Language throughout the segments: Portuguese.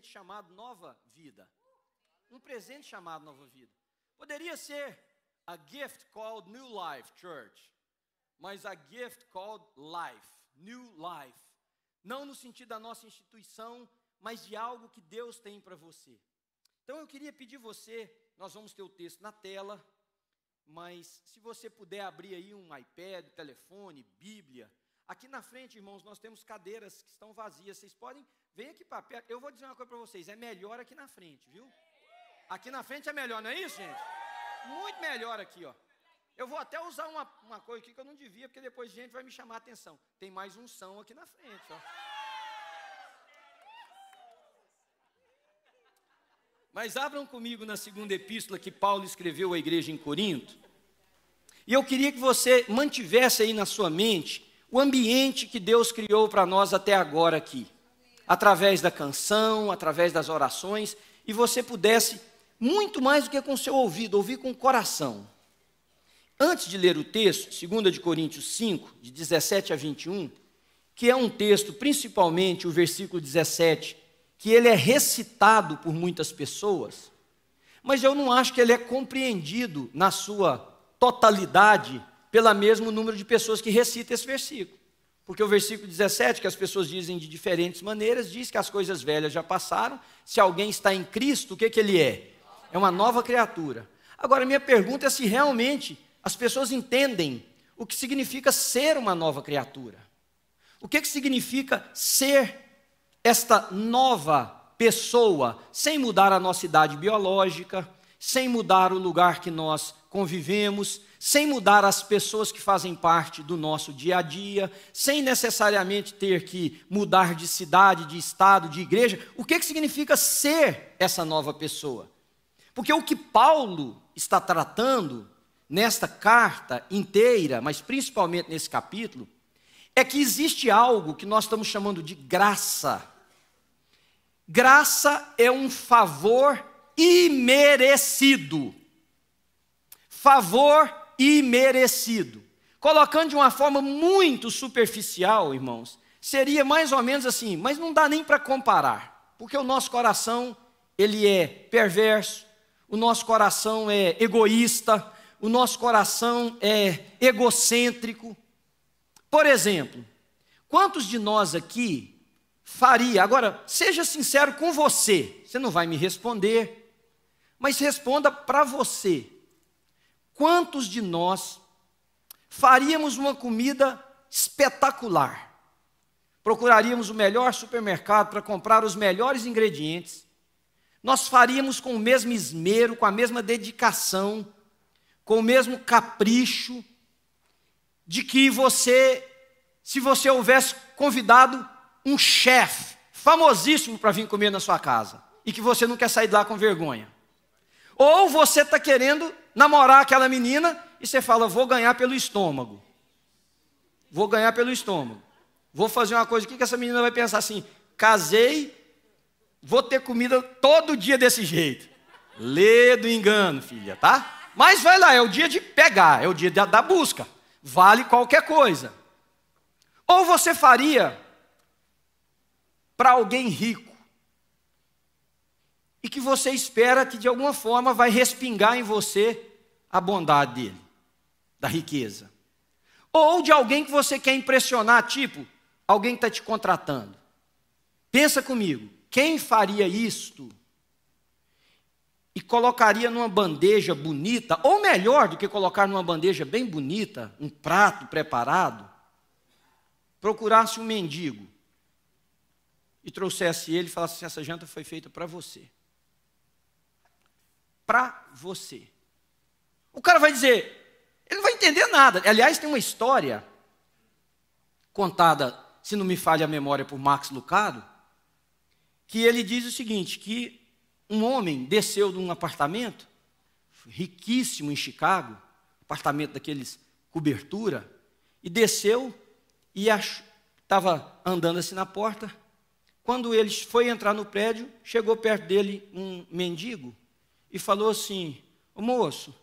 presente chamado nova vida. Um presente chamado nova vida. Poderia ser a gift called New Life Church, mas a gift called Life, New Life. Não no sentido da nossa instituição, mas de algo que Deus tem para você. Então eu queria pedir você, nós vamos ter o texto na tela, mas se você puder abrir aí um iPad, telefone, Bíblia. Aqui na frente, irmãos, nós temos cadeiras que estão vazias. Vocês podem Vem aqui para perto. Eu vou dizer uma coisa para vocês: é melhor aqui na frente, viu? Aqui na frente é melhor, não é isso, gente? Muito melhor aqui, ó. Eu vou até usar uma, uma coisa aqui que eu não devia, porque depois a gente vai me chamar a atenção. Tem mais um são aqui na frente, ó. Mas abram comigo na segunda epístola que Paulo escreveu à igreja em Corinto. E eu queria que você mantivesse aí na sua mente o ambiente que Deus criou para nós até agora aqui através da canção, através das orações, e você pudesse, muito mais do que com o seu ouvido, ouvir com o coração. Antes de ler o texto, 2 de Coríntios 5, de 17 a 21, que é um texto, principalmente o versículo 17, que ele é recitado por muitas pessoas, mas eu não acho que ele é compreendido na sua totalidade pela mesmo número de pessoas que recita esse versículo. Porque o versículo 17, que as pessoas dizem de diferentes maneiras, diz que as coisas velhas já passaram. Se alguém está em Cristo, o que, que ele é? É uma nova criatura. Agora, minha pergunta é se realmente as pessoas entendem o que significa ser uma nova criatura. O que, que significa ser esta nova pessoa, sem mudar a nossa idade biológica, sem mudar o lugar que nós convivemos, sem mudar as pessoas que fazem parte do nosso dia a dia, sem necessariamente ter que mudar de cidade, de estado, de igreja, o que, que significa ser essa nova pessoa? Porque o que Paulo está tratando nesta carta inteira, mas principalmente nesse capítulo, é que existe algo que nós estamos chamando de graça. Graça é um favor imerecido. Favor imerecido. Colocando de uma forma muito superficial, irmãos, seria mais ou menos assim, mas não dá nem para comparar, porque o nosso coração, ele é perverso, o nosso coração é egoísta, o nosso coração é egocêntrico. Por exemplo, quantos de nós aqui faria? Agora, seja sincero com você, você não vai me responder, mas responda para você. Quantos de nós faríamos uma comida espetacular? Procuraríamos o melhor supermercado para comprar os melhores ingredientes. Nós faríamos com o mesmo esmero, com a mesma dedicação, com o mesmo capricho, de que você, se você houvesse convidado um chefe famosíssimo para vir comer na sua casa e que você não quer sair de lá com vergonha. Ou você está querendo namorar aquela menina e você fala, vou ganhar pelo estômago. Vou ganhar pelo estômago. Vou fazer uma coisa, o que, essa menina vai pensar assim? Casei, vou ter comida todo dia desse jeito. Lê do engano, filha, tá? Mas vai lá, é o dia de pegar, é o dia da, da busca. Vale qualquer coisa. Ou você faria para alguém rico e que você espera que de alguma forma vai respingar em você a bondade dele, da riqueza. Ou de alguém que você quer impressionar, tipo, alguém está te contratando. Pensa comigo, quem faria isto e colocaria numa bandeja bonita, ou melhor do que colocar numa bandeja bem bonita, um prato preparado, procurasse um mendigo e trouxesse ele e falasse assim: essa janta foi feita para você para você. O cara vai dizer, ele não vai entender nada. Aliás, tem uma história contada, se não me falha a memória, por Max Lucado, que ele diz o seguinte, que um homem desceu de um apartamento riquíssimo em Chicago, apartamento daqueles cobertura, e desceu e estava andando assim na porta. Quando ele foi entrar no prédio, chegou perto dele um mendigo e falou assim: Ô moço,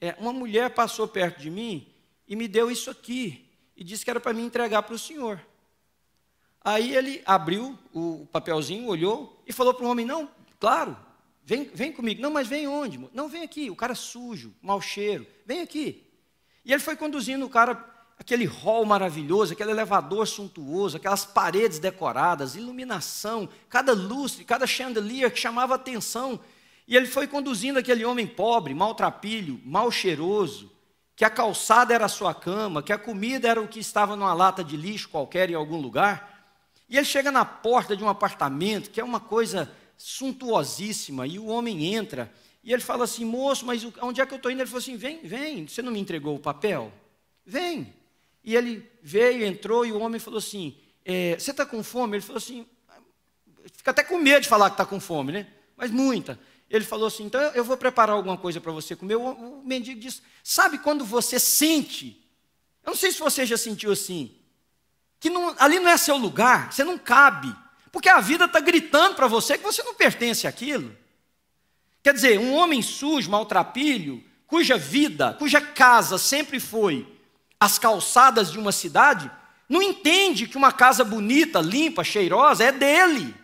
é, uma mulher passou perto de mim e me deu isso aqui e disse que era para me entregar para o senhor. Aí ele abriu o papelzinho, olhou e falou para o homem: Não, claro, vem, vem comigo. Não, mas vem onde? Moço? Não, vem aqui. O cara é sujo, mau cheiro, vem aqui. E ele foi conduzindo o cara aquele hall maravilhoso, aquele elevador suntuoso, aquelas paredes decoradas, iluminação, cada lustre, cada chandelier que chamava atenção. E ele foi conduzindo aquele homem pobre, maltrapilho, mal cheiroso, que a calçada era a sua cama, que a comida era o que estava numa lata de lixo qualquer em algum lugar. E ele chega na porta de um apartamento, que é uma coisa suntuosíssima, e o homem entra, e ele fala assim: moço, mas onde é que eu estou indo? Ele falou assim: vem, vem, você não me entregou o papel? Vem. E ele veio, entrou, e o homem falou assim: é, você está com fome? Ele falou assim: fica até com medo de falar que está com fome, né? Mas muita. Ele falou assim: então eu vou preparar alguma coisa para você comer. O, mendigo disse: sabe quando você sente? Eu não sei se você já sentiu assim, que não, ali não é seu lugar, você não cabe, porque a vida está gritando para você que você não pertence àquilo. Quer dizer, um homem sujo, maltrapilho, cuja vida, cuja casa sempre foi as calçadas de uma cidade, não entende que uma casa bonita, limpa, cheirosa é dele.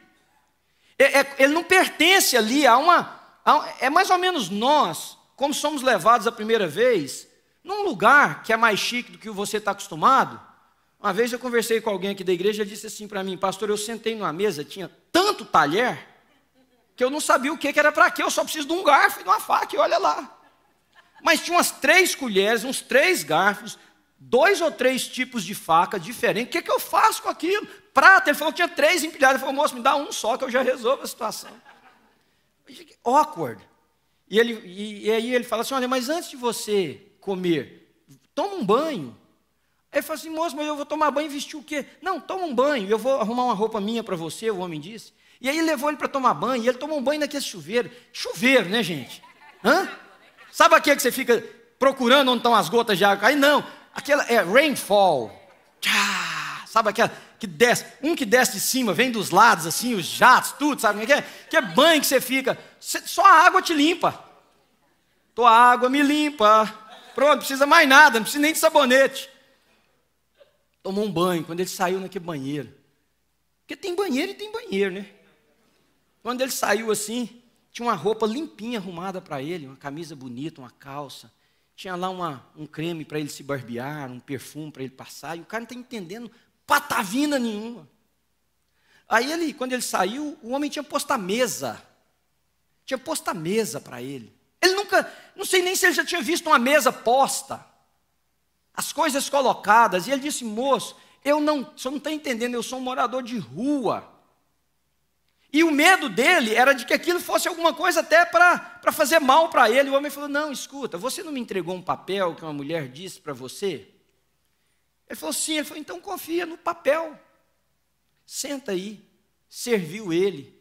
É, é, ele não pertence ali a uma. A, é mais ou menos nós, como somos levados a primeira vez, num lugar que é mais chique do que você está acostumado. Uma vez eu conversei com alguém aqui da igreja, ele disse assim para mim, pastor, eu sentei numa mesa, tinha tanto talher, que eu não sabia o que, que era para quê, eu só preciso de um garfo e de uma faca, e olha lá. Mas tinha umas três colheres, uns três garfos, dois ou três tipos de faca diferentes. O que, é que eu faço com aquilo? Prata. Ele falou que tinha três empilhadas. Ele falou, moço, me dá um só que eu já resolvo a situação. Awkward. E, ele, e, e aí ele fala assim: olha, mas antes de você comer, toma um banho. Aí ele fala assim, moço, mas eu vou tomar banho e vestir o quê? Não, toma um banho, eu vou arrumar uma roupa minha para você, o homem disse. E aí levou ele para tomar banho, e ele tomou um banho naquele chuveiro. Chuveiro, né, gente? Hã? Sabe aquele que você fica procurando onde estão as gotas de água? Aí não, Aquela é rainfall. Tchá, sabe aquela que desce, um que desce de cima, vem dos lados assim, os jatos, tudo, sabe como é que é? Que é banho que você fica. Só a água te limpa. Tua água me limpa. Pronto, não precisa mais nada, não precisa nem de sabonete. Tomou um banho, quando ele saiu naquele banheiro. Porque tem banheiro e tem banheiro, né? Quando ele saiu assim, tinha uma roupa limpinha arrumada para ele, uma camisa bonita, uma calça. Tinha lá uma, um creme para ele se barbear, um perfume para ele passar, e o cara não está entendendo patavina nenhuma. Aí ele, quando ele saiu, o homem tinha posto a mesa. Tinha posto a mesa para ele. Ele nunca, não sei nem se ele já tinha visto uma mesa posta. As coisas colocadas. E ele disse, moço, eu não, você não está entendendo, eu sou um morador de rua. E o medo dele era de que aquilo fosse alguma coisa até para fazer mal para ele. O homem falou: Não, escuta, você não me entregou um papel que uma mulher disse para você? Ele falou: Sim. Ele falou: Então confia no papel. Senta aí. Serviu ele.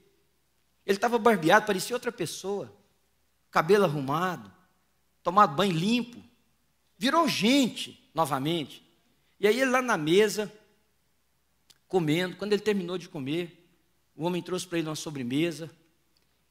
Ele estava barbeado, parecia outra pessoa. Cabelo arrumado, tomado banho limpo. Virou gente novamente. E aí ele lá na mesa, comendo. Quando ele terminou de comer, o homem trouxe para ele uma sobremesa.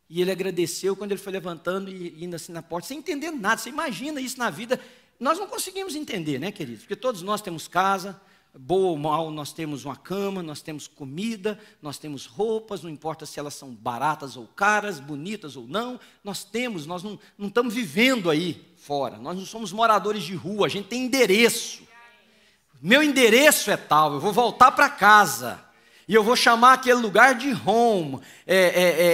E ele agradeceu quando ele foi levantando e indo assim na porta, sem entender nada. Você imagina isso na vida. Nós não conseguimos entender, né, queridos? Porque todos nós temos casa, boa ou mal, nós temos uma cama, nós temos comida, nós temos roupas, não importa se elas são baratas ou caras, bonitas ou não, nós temos, nós não, não estamos vivendo aí fora. Nós não somos moradores de rua, a gente tem endereço. Meu endereço é tal, eu vou voltar para casa. E eu vou chamar aquele lugar de home. É,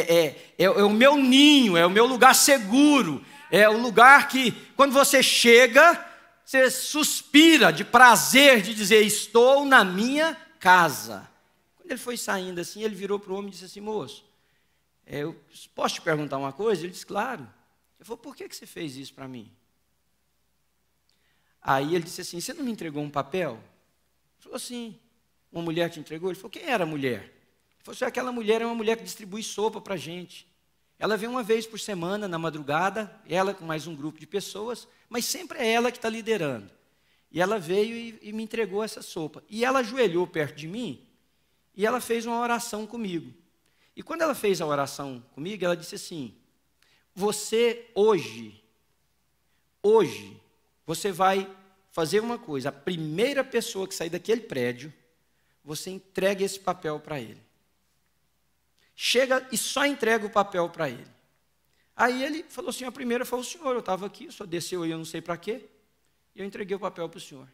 é, é, é, o meu ninho, é o meu lugar seguro. É o lugar que, quando você chega, você suspira de prazer de dizer: Estou na minha casa. Quando ele foi saindo assim, ele virou para o homem e disse assim: Moço, eu posso te perguntar uma coisa? Ele disse: Claro. Eu falei: Por que, que você fez isso para mim? Aí ele disse assim: Você não me entregou um papel? Ele falou assim. Uma mulher te entregou? Ele falou: Quem era a mulher? Ele falou: é Aquela mulher é uma mulher que distribui sopa para a gente. Ela vem uma vez por semana, na madrugada, ela com mais um grupo de pessoas, mas sempre é ela que está liderando. E ela veio e, e, me entregou essa sopa. E ela ajoelhou perto de mim e ela fez uma oração comigo. E quando ela fez a oração comigo, ela disse assim: Você hoje, hoje, você vai fazer uma coisa. A primeira pessoa que sair daquele prédio, você entregue esse papel para ele. Chega e só entrega o papel para ele. Aí ele falou assim: a primeira foi o senhor, eu estava aqui, só desceu aí, eu não sei para quê, e eu entreguei o papel para o senhor.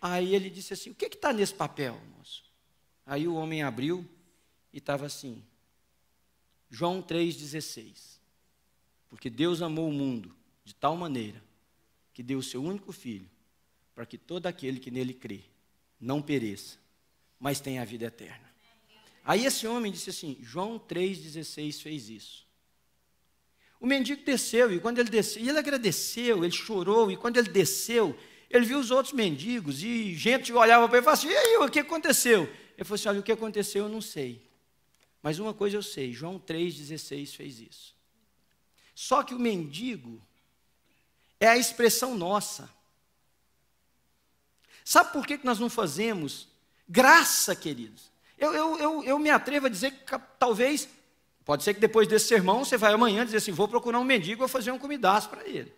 Aí ele disse assim: o que está nesse papel, moço? Aí o homem abriu e estava assim: João 3,16. Porque Deus amou o mundo de tal maneira que deu o seu único filho, para que todo aquele que nele crê não pereça, mas tenha a vida eterna. Aí esse homem disse assim: João 3,16 fez isso. O mendigo desceu, e quando ele desceu, ele agradeceu, ele chorou, e quando ele desceu, ele viu os outros mendigos, e gente olhava para ele e falava assim: e aí, o que aconteceu? Ele falou assim: olha, o que aconteceu eu não sei. Mas uma coisa eu sei: João 3,16 fez isso. Só que o mendigo é a expressão nossa. Sabe por que nós não fazemos graça, queridos? Eu, eu, eu, eu me atrevo a dizer que talvez, pode ser que depois desse sermão você vai amanhã dizer assim: vou procurar um mendigo, vou fazer um comidaço para ele.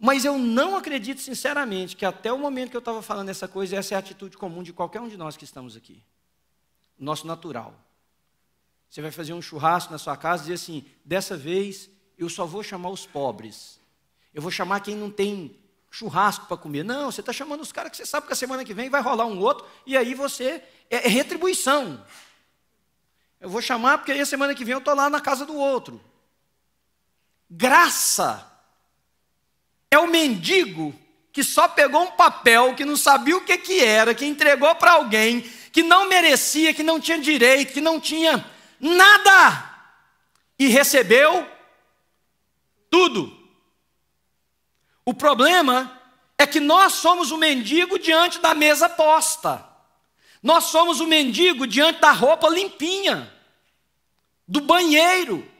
Mas eu não acredito, sinceramente, que até o momento que eu estava falando essa coisa, essa é a atitude comum de qualquer um de nós que estamos aqui. Nosso natural. Você vai fazer um churrasco na sua casa e dizer assim: dessa vez eu só vou chamar os pobres. Eu vou chamar quem não tem churrasco para comer. Não, você está chamando os caras que você sabe que a semana que vem vai rolar um outro, e aí você. É, é retribuição. Eu vou chamar porque aí a semana que vem eu estou lá na casa do outro. Graça é o mendigo que só pegou um papel, que não sabia o que, que era, que entregou para alguém, que não merecia, que não tinha direito, que não tinha nada, e recebeu tudo. O problema é que nós somos o mendigo diante da mesa posta. Nós somos o mendigo diante da roupa limpinha, do banheiro,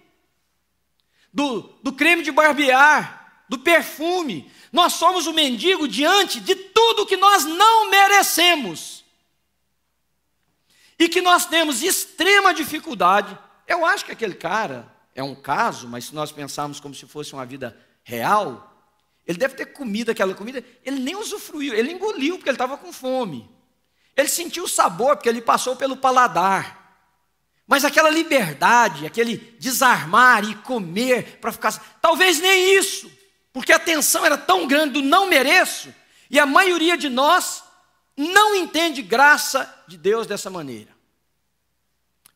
do, do creme de barbear, do perfume. Nós somos o mendigo diante de tudo que nós não merecemos. E que nós temos extrema dificuldade. Eu acho que aquele cara é um caso, mas se nós pensarmos como se fosse uma vida real, ele deve ter comido aquela comida, ele nem usufruiu, ele engoliu porque ele estava com fome. Ele sentiu o sabor porque ele passou pelo paladar. Mas aquela liberdade, aquele desarmar e comer para ficar. Talvez nem isso, porque a tensão era tão grande do não mereço, e a maioria de nós não entende graça de Deus dessa maneira.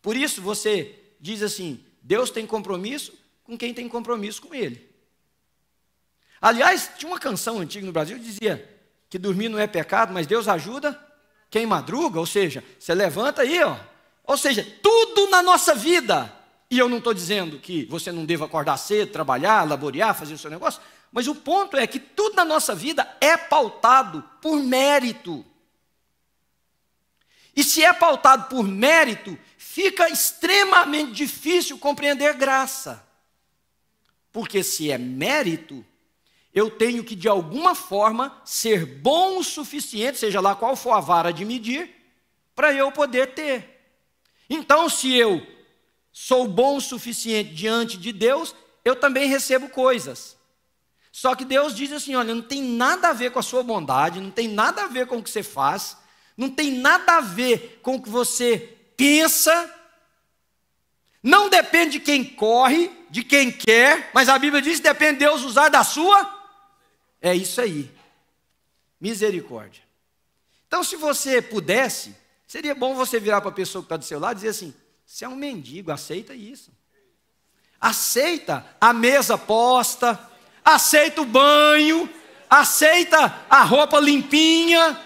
Por isso você diz assim: Deus tem compromisso com quem tem compromisso com Ele. Aliás, tinha uma canção antiga no Brasil que dizia que dormir não é pecado, mas Deus ajuda quem madruga, ou seja, você levanta aí, ó. Ou seja, tudo na nossa vida. E eu não estou dizendo que você não deva acordar cedo, trabalhar, laborear, fazer o seu negócio, mas o ponto é que tudo na nossa vida é pautado por mérito. E se é pautado por mérito, fica extremamente difícil compreender graça. Porque se é mérito, eu tenho que, de alguma forma, ser bom o suficiente, seja lá qual for a vara de medir, para eu poder ter. Então, se eu sou bom o suficiente diante de Deus, eu também recebo coisas. Só que Deus diz assim: olha, não tem nada a ver com a sua bondade, não tem nada a ver com o que você faz, não tem nada a ver com o que você pensa, não depende de quem corre, de quem quer, mas a Bíblia diz que depende de Deus usar da sua é isso aí. Misericórdia. Então, se você pudesse, seria bom você virar para a pessoa que está do seu lado e dizer assim: você é um mendigo, aceita isso. Aceita a mesa posta, aceita o banho, aceita a roupa limpinha,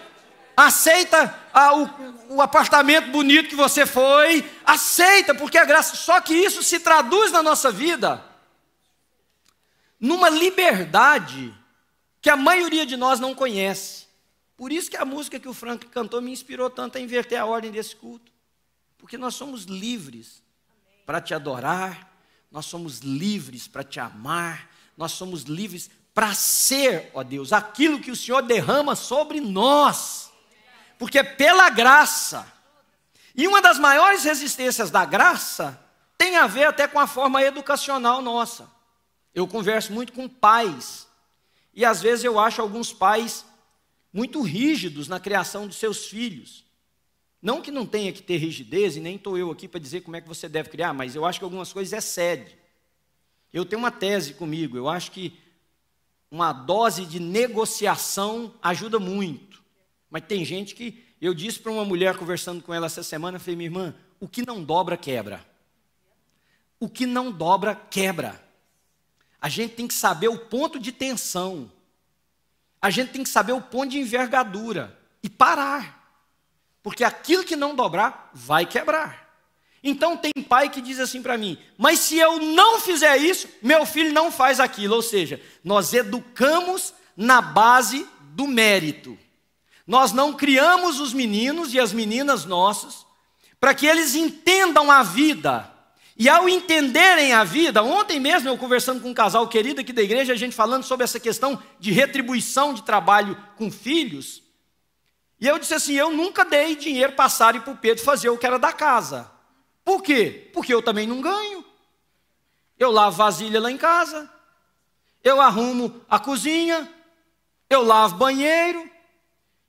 aceita a, o, o apartamento bonito que você foi, aceita, porque a graça. Só que isso se traduz na nossa vida numa liberdade que a maioria de nós não conhece. Por isso que a música que o Frank cantou me inspirou tanto a inverter a ordem desse culto. Porque nós somos livres para te adorar, nós somos livres para te amar, nós somos livres para ser, ó Deus, aquilo que o Senhor derrama sobre nós. Porque é pela graça. E uma das maiores resistências da graça tem a ver até com a forma educacional nossa. Eu converso muito com pais e às vezes eu acho alguns pais muito rígidos na criação dos seus filhos. Não que não tenha que ter rigidez, e nem estou eu aqui para dizer como é que você deve criar, mas eu acho que algumas coisas excedem. É eu tenho uma tese comigo, eu acho que uma dose de negociação ajuda muito. Mas tem gente que. Eu disse para uma mulher conversando com ela essa semana, falei, minha irmã, o que não dobra, quebra. O que não dobra, quebra. A gente tem que saber o ponto de tensão. A gente tem que saber o ponto de envergadura e parar. Porque aquilo que não dobrar vai quebrar. Então tem pai que diz assim para mim: "Mas se eu não fizer isso, meu filho não faz aquilo". Ou seja, nós educamos na base do mérito. Nós não criamos os meninos e as meninas nossos para que eles entendam a vida e ao entenderem a vida, ontem mesmo eu conversando com um casal querido aqui da igreja, a gente falando sobre essa questão de retribuição de trabalho com filhos. E eu disse assim: eu nunca dei dinheiro e para o Pedro fazer o que era da casa. Por quê? Porque eu também não ganho. Eu lavo vasilha lá em casa, eu arrumo a cozinha, eu lavo banheiro,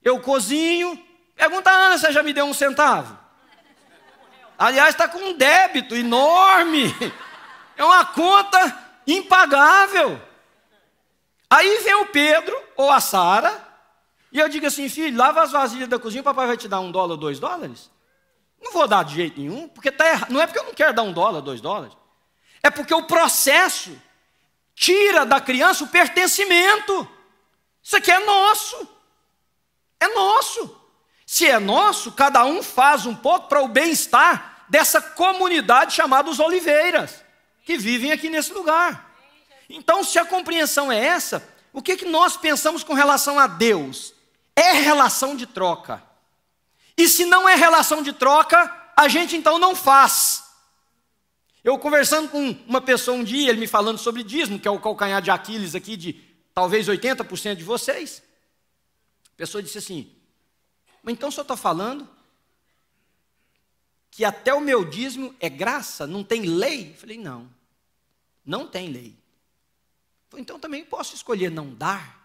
eu cozinho. Pergunta, Ana, você já me deu um centavo? Aliás, está com um débito enorme. É uma conta impagável. Aí vem o Pedro ou a Sara, e eu digo assim: filho, lava as vasilhas da cozinha, o papai vai te dar um dólar, dois dólares? Não vou dar de jeito nenhum, porque tá errado. não é porque eu não quero dar um dólar, dois dólares. É porque o processo tira da criança o pertencimento. Isso aqui é nosso. É nosso. Se é nosso, cada um faz um pouco para o bem-estar dessa comunidade chamada os Oliveiras, que vivem aqui nesse lugar. Então, se a compreensão é essa, o que, que nós pensamos com relação a Deus? É relação de troca. E se não é relação de troca, a gente então não faz. Eu conversando com uma pessoa um dia, ele me falando sobre dízimo, que é o calcanhar de Aquiles aqui de talvez 80% de vocês. A pessoa disse assim: Mas então o senhor está falando que até o meu dízimo é graça, não tem lei? Eu falei, não, não tem lei. Falei, então também posso escolher não dar,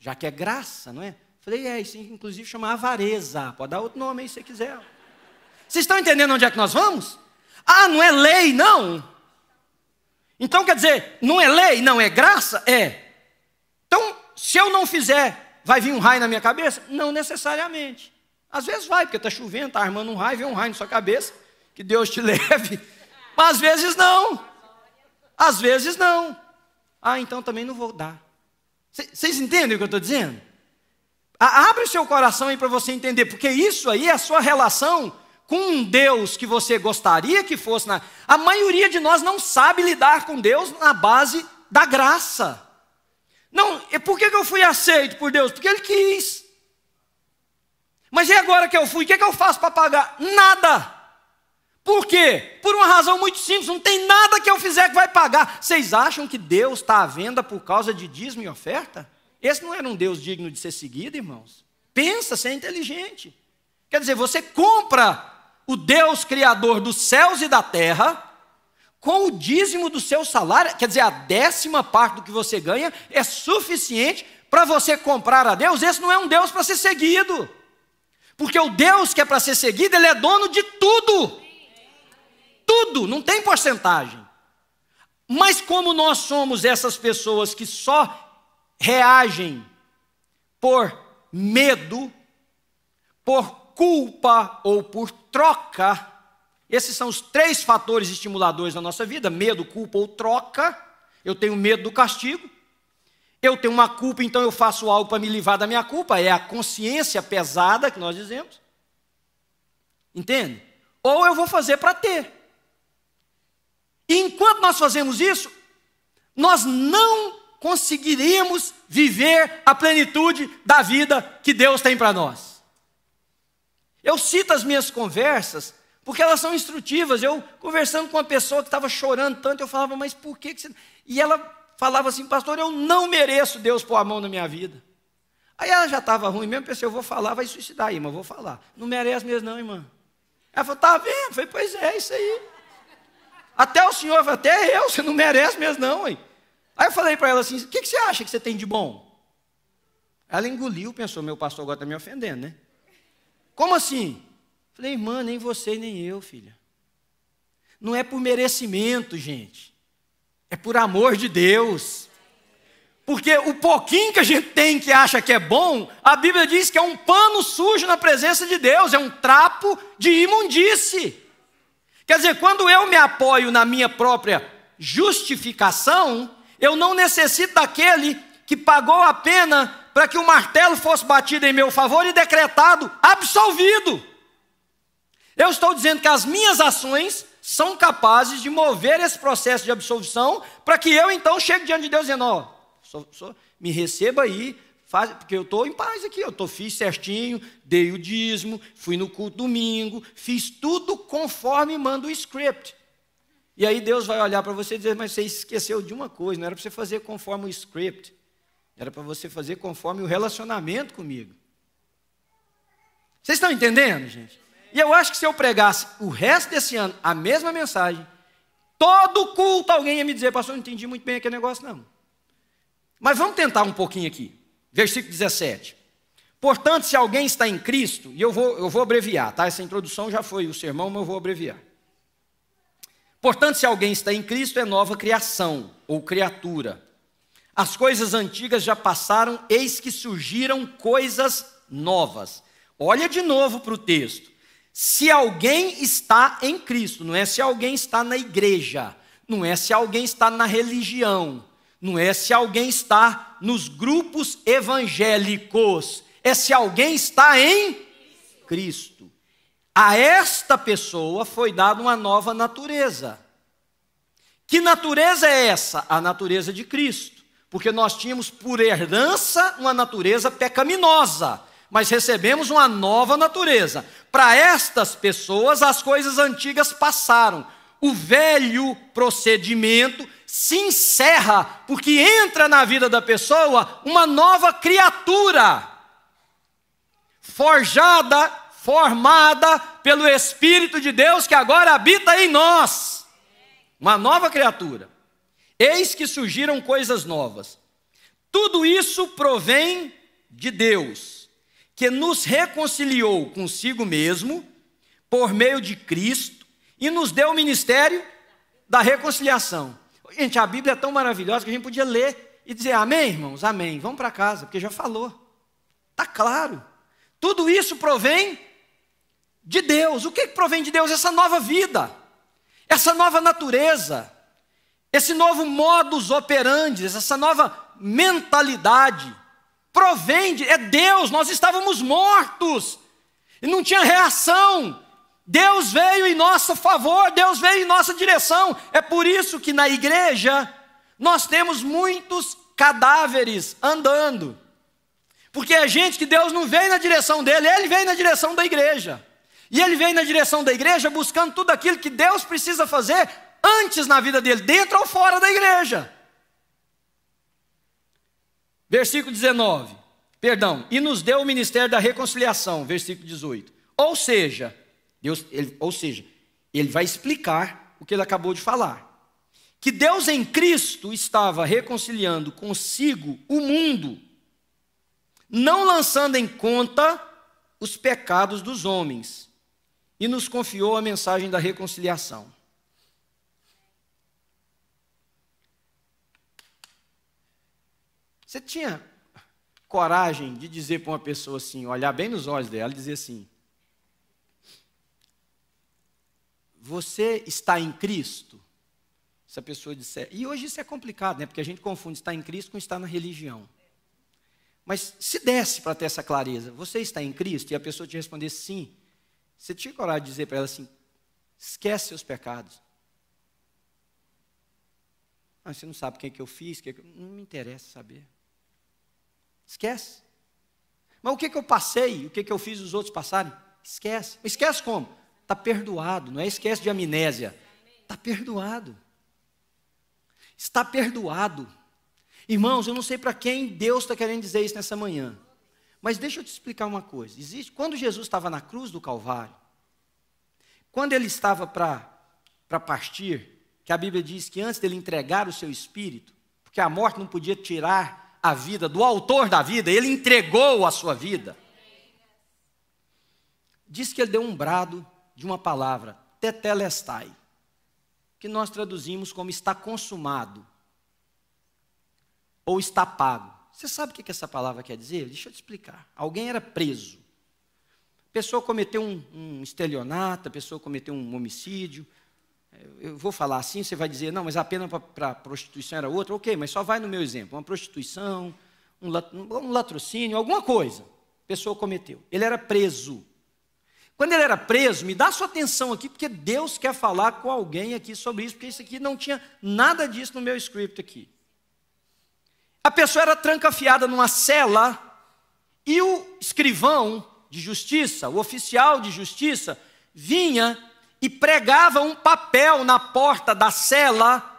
já que é graça, não é? Eu falei, é, isso inclusive chama avareza, pode dar outro nome aí se quiser. Vocês estão entendendo onde é que nós vamos? Ah, não é lei, não. Então quer dizer, não é lei, não é graça? É. Então, se eu não fizer, vai vir um raio na minha cabeça? Não necessariamente. Às vezes vai, porque está chovendo, está armando um raio, vem um raio na sua cabeça, que Deus te leve. Mas às vezes não. Às vezes não. Ah, então também não vou dar. Vocês entendem o que eu estou dizendo? A abre o seu coração aí para você entender, porque isso aí é a sua relação com um Deus que você gostaria que fosse. Na... A maioria de nós não sabe lidar com Deus na base da graça. Não, e por que eu fui aceito por Deus? Porque Ele quis. Mas e agora que eu fui? O que, é que eu faço para pagar? Nada. Por quê? Por uma razão muito simples, não tem nada que eu fizer que vai pagar. Vocês acham que Deus está à venda por causa de dízimo e oferta? Esse não era um Deus digno de ser seguido, irmãos. Pensa, você é inteligente. Quer dizer, você compra o Deus Criador dos céus e da terra com o dízimo do seu salário, quer dizer, a décima parte do que você ganha é suficiente para você comprar a Deus. Esse não é um Deus para ser seguido. Porque o Deus que é para ser seguido, ele é dono de tudo. Tudo, não tem porcentagem. Mas como nós somos essas pessoas que só reagem por medo, por culpa ou por troca, esses são os três fatores estimuladores da nossa vida: medo, culpa ou troca. Eu tenho medo do castigo, eu tenho uma culpa, então eu faço algo para me livrar da minha culpa. É a consciência pesada que nós dizemos. Entende? Ou eu vou fazer para ter. E enquanto nós fazemos isso, nós não conseguiremos viver a plenitude da vida que Deus tem para nós. Eu cito as minhas conversas porque elas são instrutivas. Eu conversando com uma pessoa que estava chorando tanto, eu falava, mas por que, que você. E ela falava assim, pastor, eu não mereço Deus pôr a mão na minha vida. Aí ela já estava ruim mesmo, pensei, eu vou falar, vai suicidar, mas vou falar. Não merece mesmo não, irmã. Ela falou, tá vendo? Eu falei, pois é, isso aí. Até o senhor, até eu, você não merece mesmo não, hein? Aí eu falei para ela assim, o que, que você acha que você tem de bom? Ela engoliu, pensou, meu pastor agora está me ofendendo, né? Como assim? Falei, irmã, nem você nem eu, filha. Não é por merecimento, gente. É por amor de Deus. Porque o pouquinho que a gente tem que acha que é bom, a Bíblia diz que é um pano sujo na presença de Deus, é um trapo de imundície. Quer dizer, quando eu me apoio na minha própria justificação, eu não necessito daquele que pagou a pena para que o martelo fosse batido em meu favor e decretado absolvido. Eu estou dizendo que as minhas ações são capazes de mover esse processo de absolvição para que eu então chegue diante de Deus dizendo: ó, me receba aí, faz, porque eu estou em paz aqui, eu tô, fiz certinho, dei o dízimo, fui no culto domingo, fiz tudo conforme manda o script. E aí Deus vai olhar para você e dizer: mas você esqueceu de uma coisa, não era para você fazer conforme o script, era para você fazer conforme o relacionamento comigo. Vocês estão entendendo, gente? E eu acho que se eu pregasse o resto desse ano a mesma mensagem, todo culto alguém ia me dizer, pastor, não entendi muito bem aquele negócio, não. Mas vamos tentar um pouquinho aqui. Versículo 17. Portanto, se alguém está em Cristo, e eu vou, eu vou abreviar, tá? Essa introdução já foi o sermão, mas eu vou abreviar. Portanto, se alguém está em Cristo, é nova criação ou criatura. As coisas antigas já passaram, eis que surgiram coisas novas. Olha de novo para o texto. Se alguém está em Cristo, não é se alguém está na igreja, não é se alguém está na religião, não é se alguém está nos grupos evangélicos, é se alguém está em Cristo. A esta pessoa foi dada uma nova natureza. Que natureza é essa? A natureza de Cristo. Porque nós tínhamos por herança uma natureza pecaminosa mas recebemos uma nova natureza. Para estas pessoas, as coisas antigas passaram. O velho procedimento se encerra, porque entra na vida da pessoa uma nova criatura, forjada, formada pelo Espírito de Deus que agora habita em nós. Uma nova criatura. Eis que surgiram coisas novas. Tudo isso provém de Deus que nos reconciliou consigo mesmo por meio de Cristo e nos deu o ministério da reconciliação. Gente, a Bíblia é tão maravilhosa que a gente podia ler e dizer amém, irmãos, amém. Vamos para casa, porque já falou. Tá claro. Tudo isso provém de Deus. O que, que provém de Deus? Essa nova vida, essa nova natureza, esse novo modus operandi, essa nova mentalidade provém, de, é Deus, nós estávamos mortos, e não tinha reação. Deus veio em nosso favor, Deus veio em nossa direção. É por isso que na igreja nós temos muitos cadáveres andando. Porque é gente que Deus não vem na direção dele, ele vem na direção da igreja. E ele vem na direção da igreja buscando tudo aquilo que Deus precisa fazer antes na vida dele, dentro ou fora da igreja. Versículo 19. Perdão. E nos deu o ministério da reconciliação, versículo 18. Ou seja, Deus, ele, ou seja, ele vai explicar o que ele acabou de falar. Que Deus em Cristo estava reconciliando consigo o mundo, não lançando em conta os pecados dos homens, e nos confiou a mensagem da reconciliação. Você tinha coragem de dizer para uma pessoa assim, olhar bem nos olhos dela e dizer assim: Você está em Cristo? Se a pessoa disser. E hoje isso é complicado, né? Porque a gente confunde estar em Cristo com estar na religião. Mas se desse para ter essa clareza, você está em Cristo? E a pessoa te responder sim, você tinha coragem de dizer para ela assim: esquece seus pecados. Ah, você não sabe o que, é que eu fiz, o que, é que... não me interessa saber. Esquece. Mas o que, que eu passei? O que, que eu fiz os outros passarem? Esquece. esquece como? Está perdoado, não é esquece de amnésia. Está perdoado. Está perdoado. Irmãos, eu não sei para quem Deus está querendo dizer isso nessa manhã. Mas deixa eu te explicar uma coisa. Existe, quando Jesus estava na cruz do Calvário, quando ele estava para partir, que a Bíblia diz que antes dele entregar o seu espírito, porque a morte não podia tirar a vida do autor da vida, ele entregou a sua vida. Diz que ele deu um brado de uma palavra, tetelestai, que nós traduzimos como está consumado ou está pago. Você sabe o que essa palavra quer dizer? Deixa eu te explicar. Alguém era preso. A pessoa cometeu um, um estelionato, a pessoa cometeu um homicídio, eu vou falar assim, você vai dizer, não, mas a pena para prostituição era outra. Ok, mas só vai no meu exemplo. Uma prostituição, um, lat, um latrocínio, alguma coisa. A pessoa cometeu. Ele era preso. Quando ele era preso, me dá sua atenção aqui, porque Deus quer falar com alguém aqui sobre isso, porque isso aqui não tinha nada disso no meu script aqui. A pessoa era trancafiada numa cela e o escrivão de justiça, o oficial de justiça, vinha e pregava um papel na porta da cela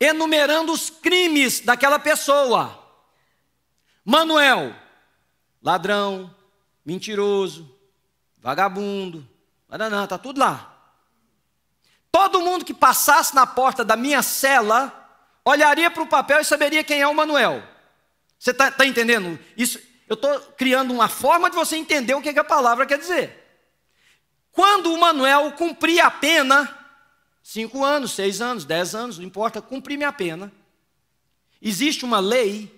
enumerando os crimes daquela pessoa. Manuel, ladrão, mentiroso, vagabundo, não, tá tudo lá. Todo mundo que passasse na porta da minha cela olharia para o papel e saberia quem é o Manuel. Você está tá entendendo? Isso, eu estou criando uma forma de você entender o que, é que a palavra quer dizer. Quando o Manuel cumpria a pena, cinco anos, seis anos, dez anos, não importa, cumpri minha pena. Existe uma lei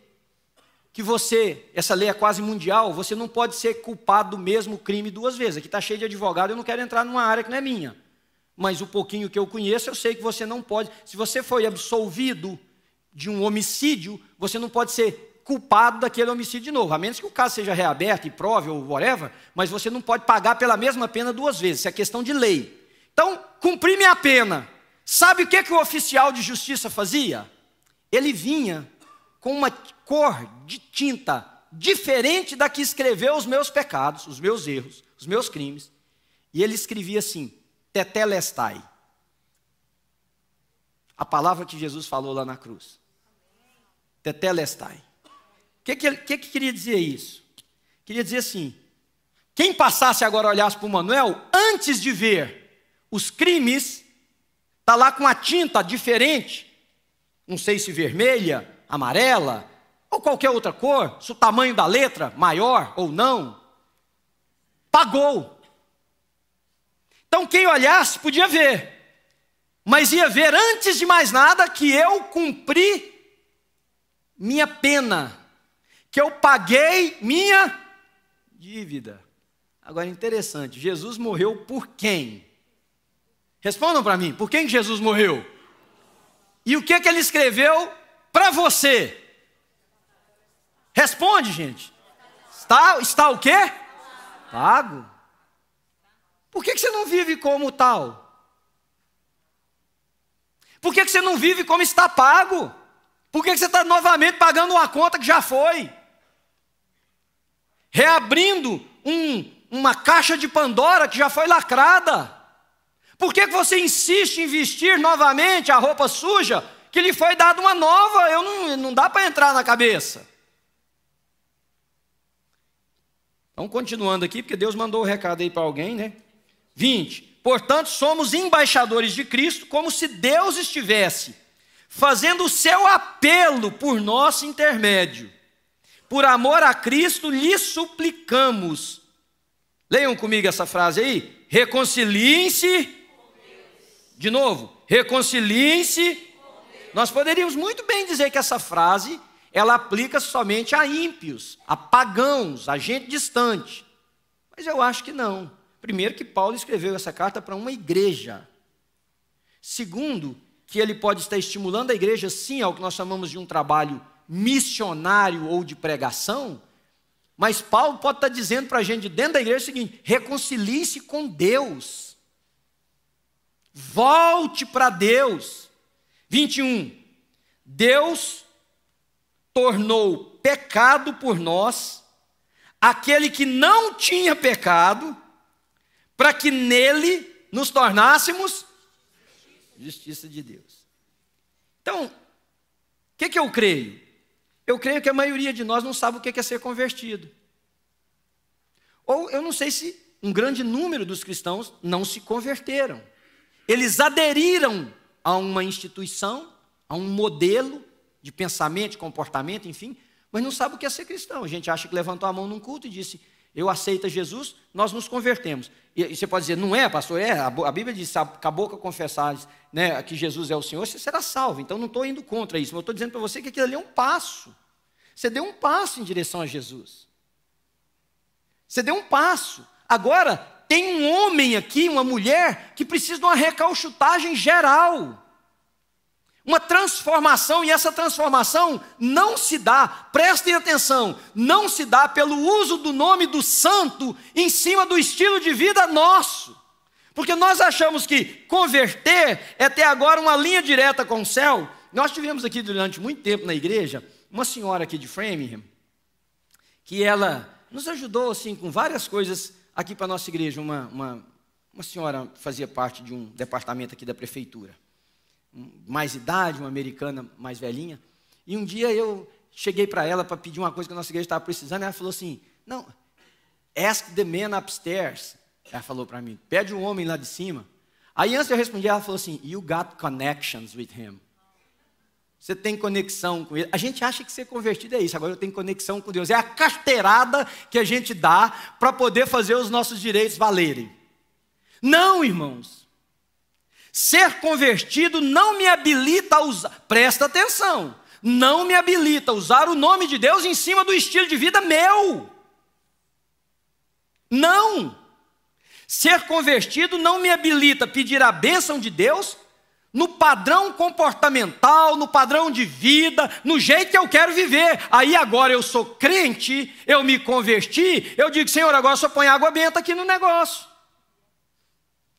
que você, essa lei é quase mundial, você não pode ser culpado do mesmo crime duas vezes. Aqui está cheio de advogado, eu não quero entrar numa área que não é minha. Mas o pouquinho que eu conheço, eu sei que você não pode. Se você foi absolvido de um homicídio, você não pode ser culpado daquele homicídio de novo, a menos que o caso seja reaberto e prove ou whatever, mas você não pode pagar pela mesma pena duas vezes, isso é questão de lei. Então, cumpri minha pena. Sabe o que, que o oficial de justiça fazia? Ele vinha com uma cor de tinta diferente da que escreveu os meus pecados, os meus erros, os meus crimes. E ele escrevia assim: Tetelestai. A palavra que Jesus falou lá na cruz. Tetelestai. O que, que, que, que queria dizer isso? Queria dizer assim: quem passasse agora olhasse para o Manuel, antes de ver os crimes, está lá com a tinta diferente, não sei se vermelha, amarela, ou qualquer outra cor, se o tamanho da letra maior ou não, pagou. Então quem olhasse podia ver, mas ia ver antes de mais nada que eu cumpri minha pena que eu paguei minha dívida. Agora interessante, Jesus morreu por quem? Respondam para mim, por quem Jesus morreu? E o que que ele escreveu para você? Responde, gente. Está, está o quê? Pago. Por que, que você não vive como tal? Por que, que você não vive como está pago? Por que, que você está novamente pagando uma conta que já foi? reabrindo um, uma caixa de Pandora que já foi lacrada. Por que, você insiste em vestir novamente a roupa suja que lhe foi dada uma nova? Eu não, não dá para entrar na cabeça. Então, continuando aqui, porque Deus mandou o um recado aí para alguém, né? 20. Portanto, somos embaixadores de Cristo, como se Deus estivesse fazendo o seu apelo por nosso intermédio por amor a Cristo, lhe suplicamos. Leiam comigo essa frase aí. Reconciliem-se. De novo, reconciliem-se. Nós poderíamos muito bem dizer que essa frase ela aplica somente a ímpios, a pagãos, a gente distante. Mas eu acho que não. Primeiro, que Paulo escreveu essa carta para uma igreja. Segundo, que ele pode estar estimulando a igreja, sim, ao que nós chamamos de um trabalho missionário ou de pregação, mas Paulo pode estar dizendo para a gente dentro da igreja o seguinte: reconcilie-se com Deus, volte para Deus. 21. Deus tornou pecado por nós aquele que não tinha pecado, para que nele nos tornássemos justiça de Deus. Então, o que, que eu creio? Eu creio que a maioria de nós não sabe o que é ser convertido. Ou eu não sei se um grande número dos cristãos não se converteram. Eles aderiram a uma instituição, a um modelo de pensamento, de comportamento, enfim, mas não sabe o que é ser cristão. A gente acha que levantou a mão num culto e disse: Eu aceito Jesus, nós nos convertemos. E, você pode dizer: Não é, pastor? É, a Bíblia diz: Acabou que confessar né, que Jesus é o Senhor, você será salvo. Então não estou indo contra isso, mas estou dizendo para você que aquilo ali é um passo. Você deu um passo em direção a Jesus. Você deu um passo. Agora, tem um homem aqui, uma mulher, que precisa de uma recalchutagem geral. Uma transformação, e essa transformação não se dá, prestem atenção, não se dá pelo uso do nome do santo em cima do estilo de vida nosso. Porque nós achamos que converter é ter agora uma linha direta com o céu. Nós tivemos aqui durante muito tempo na igreja uma senhora aqui de Framingham, que ela nos ajudou assim com várias coisas aqui para a nossa igreja. Uma, uma, uma senhora fazia parte de um departamento aqui da prefeitura, mais idade, uma americana mais velhinha. E um dia eu cheguei para ela para pedir uma coisa que a nossa igreja estava precisando, e ela falou assim: Não, ask the man upstairs. Ela falou para mim: Pede o um homem lá de cima. Aí antes eu respondi, ela falou assim: You got connections with him. Você tem conexão com Ele. A gente acha que ser convertido é isso, agora eu tenho conexão com Deus. É a carteirada que a gente dá para poder fazer os nossos direitos valerem. Não, irmãos. Ser convertido não me habilita a usar. Presta atenção. Não me habilita a usar o nome de Deus em cima do estilo de vida meu. Não. Ser convertido não me habilita a pedir a bênção de Deus no padrão comportamental, no padrão de vida, no jeito que eu quero viver. Aí agora eu sou crente, eu me converti, eu digo, Senhor, agora só põe água benta aqui no negócio.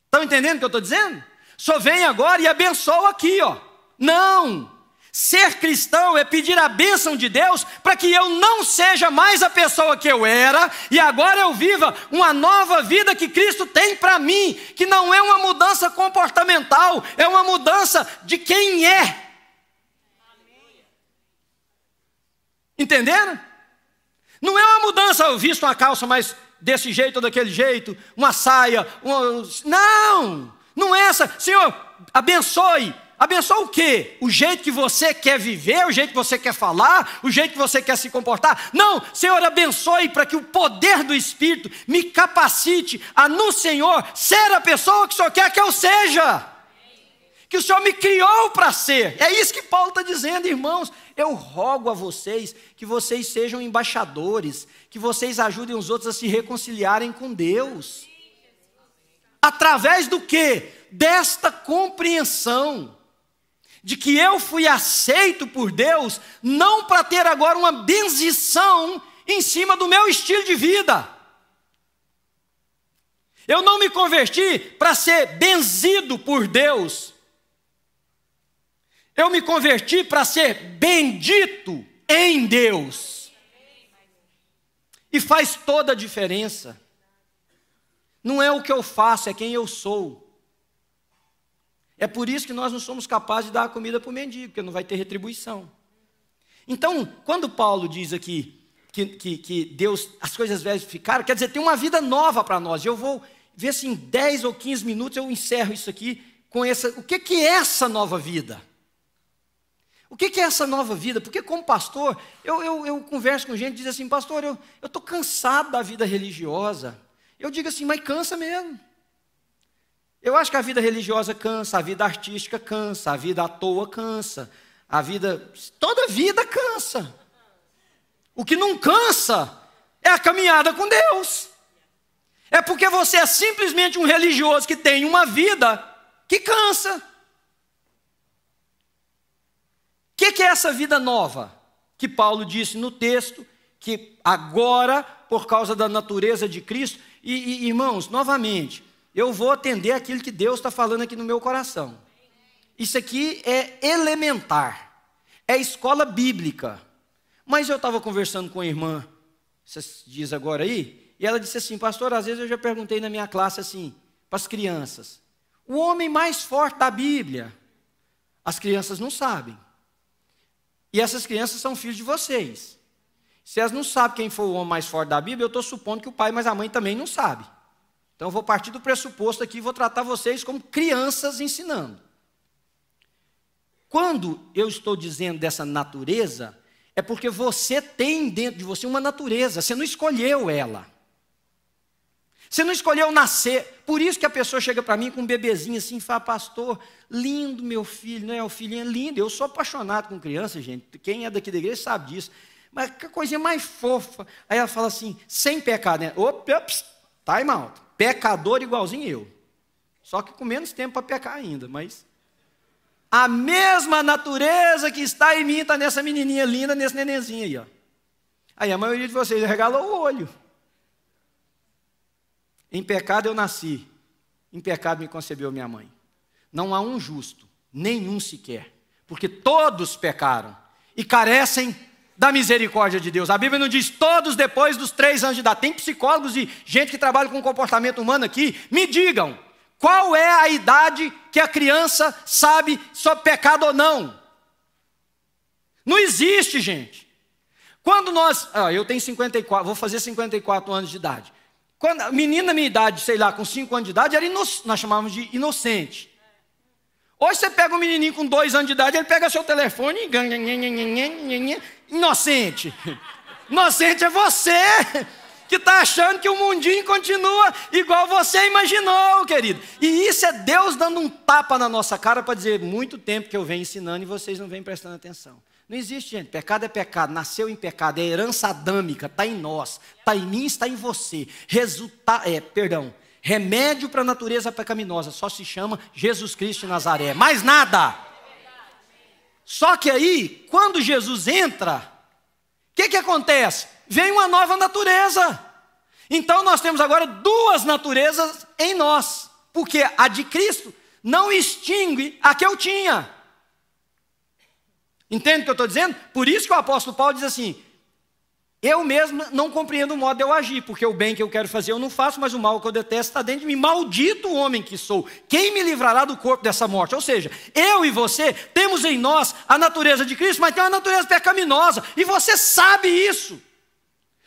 Estão entendendo o que eu estou dizendo? Só vem agora e abençoa aqui, ó. Não! Ser cristão é pedir a bênção de Deus para que eu não seja mais a pessoa que eu era e agora eu viva uma nova vida que Cristo tem para mim, que não é uma mudança comportamental, é uma mudança de quem é. Entenderam? Não é uma mudança, eu visto uma calça mais desse jeito ou daquele jeito, uma saia, uma... não, não é essa. Senhor, abençoe Abençoa o quê? O jeito que você quer viver, o jeito que você quer falar, o jeito que você quer se comportar? Não, Senhor, abençoe para que o poder do Espírito me capacite a, no Senhor, ser a pessoa que o Senhor quer que eu seja. Que o Senhor me criou para ser. É isso que Paulo está dizendo, irmãos. Eu rogo a vocês que vocês sejam embaixadores, que vocês ajudem os outros a se reconciliarem com Deus. Através do que? Desta compreensão de que eu fui aceito por Deus, não para ter agora uma benzição em cima do meu estilo de vida. Eu não me converti para ser benzido por Deus. Eu me converti para ser bendito em Deus. E faz toda a diferença. Não é o que eu faço, é quem eu sou. É por isso que nós não somos capazes de dar a comida para o mendigo, porque não vai ter retribuição. Então, quando Paulo diz aqui que, que, que Deus, as coisas velhas ficaram, quer dizer, tem uma vida nova para nós. Eu vou ver se em 10 ou 15 minutos eu encerro isso aqui com essa. O que, que é essa nova vida? O que, que é essa nova vida? Porque, como pastor, eu, eu, eu converso com gente e diz assim, pastor, eu estou cansado da vida religiosa. Eu digo assim, mas cansa mesmo. Eu acho que a vida religiosa cansa, a vida artística cansa, a vida à toa cansa, a vida. toda vida cansa. O que não cansa é a caminhada com Deus. É porque você é simplesmente um religioso que tem uma vida que cansa. O que, que, é essa vida nova? Que Paulo disse no texto que agora, por causa da natureza de Cristo, e, e irmãos, novamente, eu vou atender aquilo que Deus está falando aqui no meu coração. Isso aqui é elementar, é escola bíblica. Mas eu estava conversando com a irmã, esses dias agora aí, e ela disse assim: Pastor, às vezes eu já perguntei na minha classe assim, para as crianças, o homem mais forte da Bíblia. As crianças não sabem. E essas crianças são filhos de vocês. Se elas não sabem quem foi o homem mais forte da Bíblia, eu estou supondo que o pai, mas a mãe também não sabe. Então eu vou partir do pressuposto aqui e vou tratar vocês como crianças ensinando. Quando eu estou dizendo dessa natureza, é porque você tem dentro de você uma natureza, você não escolheu ela. Você não escolheu nascer. Por isso que a pessoa chega para mim com um bebezinho assim e fala, pastor, lindo meu filho, não é? O filhinho é lindo. Eu sou apaixonado com criança, gente. Quem é daqui da igreja sabe disso. Mas que coisinha mais fofa. Aí ela fala assim, sem pecado, né? Ops, time tá out pecador igualzinho eu. Só que com menos tempo para pecar ainda, mas a mesma natureza que está em mim está nessa menininha linda, nesse nenenzinho aí, ó. Aí a maioria de vocês regalou o olho. Em pecado eu nasci, em pecado me concebeu minha mãe. Não há um justo, nenhum sequer, porque todos pecaram e carecem da misericórdia de Deus. A Bíblia não diz todos depois dos três anos de idade. Tem psicólogos e gente que trabalha com comportamento humano aqui. Me digam, qual é a idade que a criança sabe sobre é pecado ou não? Não existe, gente. Quando nós. Ah, eu tenho 54, vou fazer 54 anos de idade. Quando, menina, minha idade, sei lá, com 5 anos de idade, era inoc, nós chamávamos de inocente. Hoje você pega um menininho com dois anos de idade, ele pega seu telefone e. Inocente. Inocente é você que está achando que o mundinho continua igual você imaginou, querido. E isso é Deus dando um tapa na nossa cara para dizer: muito tempo que eu venho ensinando e vocês não vêm prestando atenção. Não existe, gente. Pecado é pecado, nasceu em pecado, é herança adâmica, está em nós, está em mim, está em você. Resulta é, perdão, remédio para a natureza pecaminosa, só se chama Jesus Cristo de Nazaré, mais nada. Só que aí, quando Jesus entra, o que, que acontece? Vem uma nova natureza. Então nós temos agora duas naturezas em nós, porque a de Cristo não extingue a que eu tinha. Entende o que eu estou dizendo? Por isso que o apóstolo Paulo diz assim: eu mesmo não compreendo o modo de eu agir, porque o bem que eu quero fazer eu não faço, mas o mal que eu detesto está dentro de mim. Maldito o homem que sou, quem me livrará do corpo dessa morte? Ou seja, eu e você temos em nós a natureza de Cristo, mas tem uma natureza pecaminosa, e você sabe isso.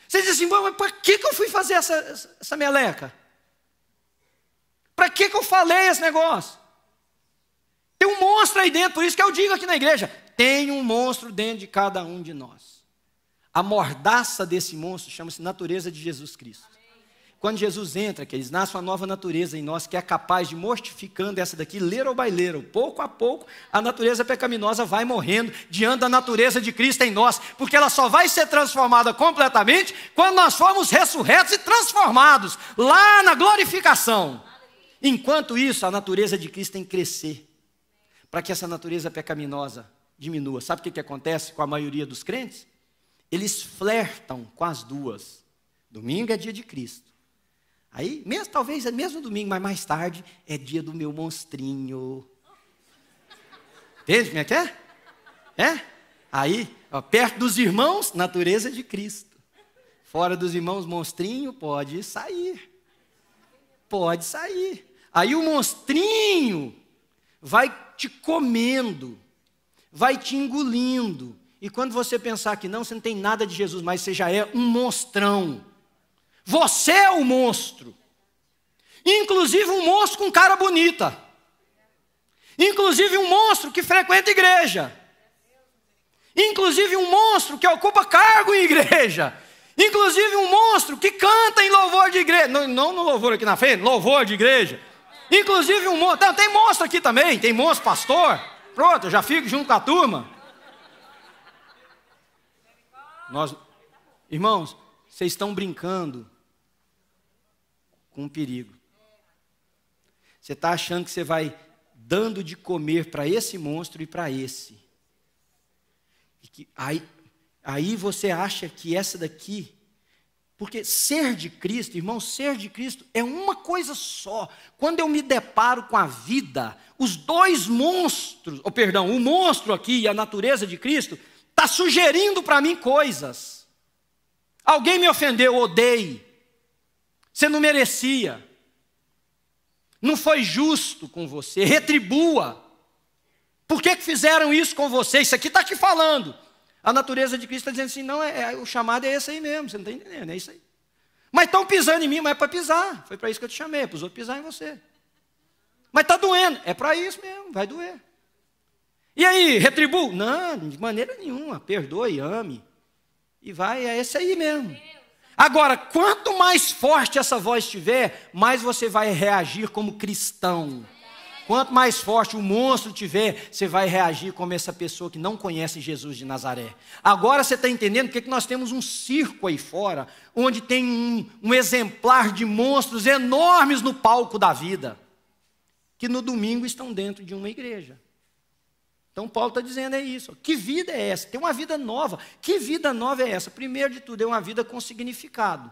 Você diz assim, mas para que, que eu fui fazer essa, essa meleca? Para que, que eu falei esse negócio? Tem um monstro aí dentro, por isso que eu digo aqui na igreja: tem um monstro dentro de cada um de nós. A mordaça desse monstro chama-se natureza de Jesus Cristo. Quando Jesus entra, que eles nasce uma nova natureza em nós que é capaz de mortificando essa daqui, little ou little, pouco a pouco, a natureza pecaminosa vai morrendo diante da natureza de Cristo em nós, porque ela só vai ser transformada completamente quando nós formos ressurretos e transformados lá na glorificação. Enquanto isso, a natureza de Cristo tem que crescer, para que essa natureza pecaminosa diminua. Sabe o que, que acontece com a maioria dos crentes? Eles flertam com as duas. Domingo é dia de Cristo. Aí, mesmo, talvez é mesmo domingo, mas mais tarde é dia do meu monstrinho. Entende como é que é? É? Aí, ó, perto dos irmãos, natureza de Cristo. Fora dos irmãos, monstrinho pode sair. Pode sair. Aí o monstrinho vai te comendo, vai te engolindo, e quando você pensar que não, você não tem nada de Jesus, mas você já é um monstrão. Você é o um monstro. Inclusive um monstro com cara bonita. Inclusive um monstro que frequenta igreja. Inclusive um monstro que ocupa cargo em igreja. Inclusive um monstro que canta em louvor de igreja. Não, não no louvor aqui na frente, louvor de igreja. Inclusive um monstro. Não, tem monstro aqui também, tem monstro pastor. Pronto, eu já fico junto com a turma. Nós, irmãos, vocês estão brincando com um perigo. Você está achando que você vai dando de comer para esse monstro e para esse. E que, aí, aí você acha que essa daqui. Porque ser de Cristo, irmão, ser de Cristo é uma coisa só. Quando eu me deparo com a vida, os dois monstros, ou oh, perdão, o monstro aqui e a natureza de Cristo, está sugerindo para mim coisas. Alguém me ofendeu, odeie. Você não merecia. Não foi justo com você. Retribua. Por que, que fizeram isso com você? Isso aqui está te falando. A natureza de Cristo está dizendo assim: não, é, é, o chamado é esse aí mesmo, você não está entendendo, é isso aí. Mas estão pisando em mim, mas é para pisar. Foi para isso que eu te chamei, é para os outros pisar em você. Mas está doendo, é para isso mesmo, vai doer. E aí, retribuo? Não, de maneira nenhuma. Perdoe, ame. E vai, é esse aí mesmo. Agora, quanto mais forte essa voz tiver, mais você vai reagir como cristão. Quanto mais forte o monstro tiver, você vai reagir como essa pessoa que não conhece Jesus de Nazaré. Agora você está entendendo porque é que nós temos um circo aí fora, onde tem um, um exemplar de monstros enormes no palco da vida, que no domingo estão dentro de uma igreja. Então Paulo está dizendo é isso. Que vida é essa? Tem uma vida nova. Que vida nova é essa? Primeiro de tudo, é uma vida com significado.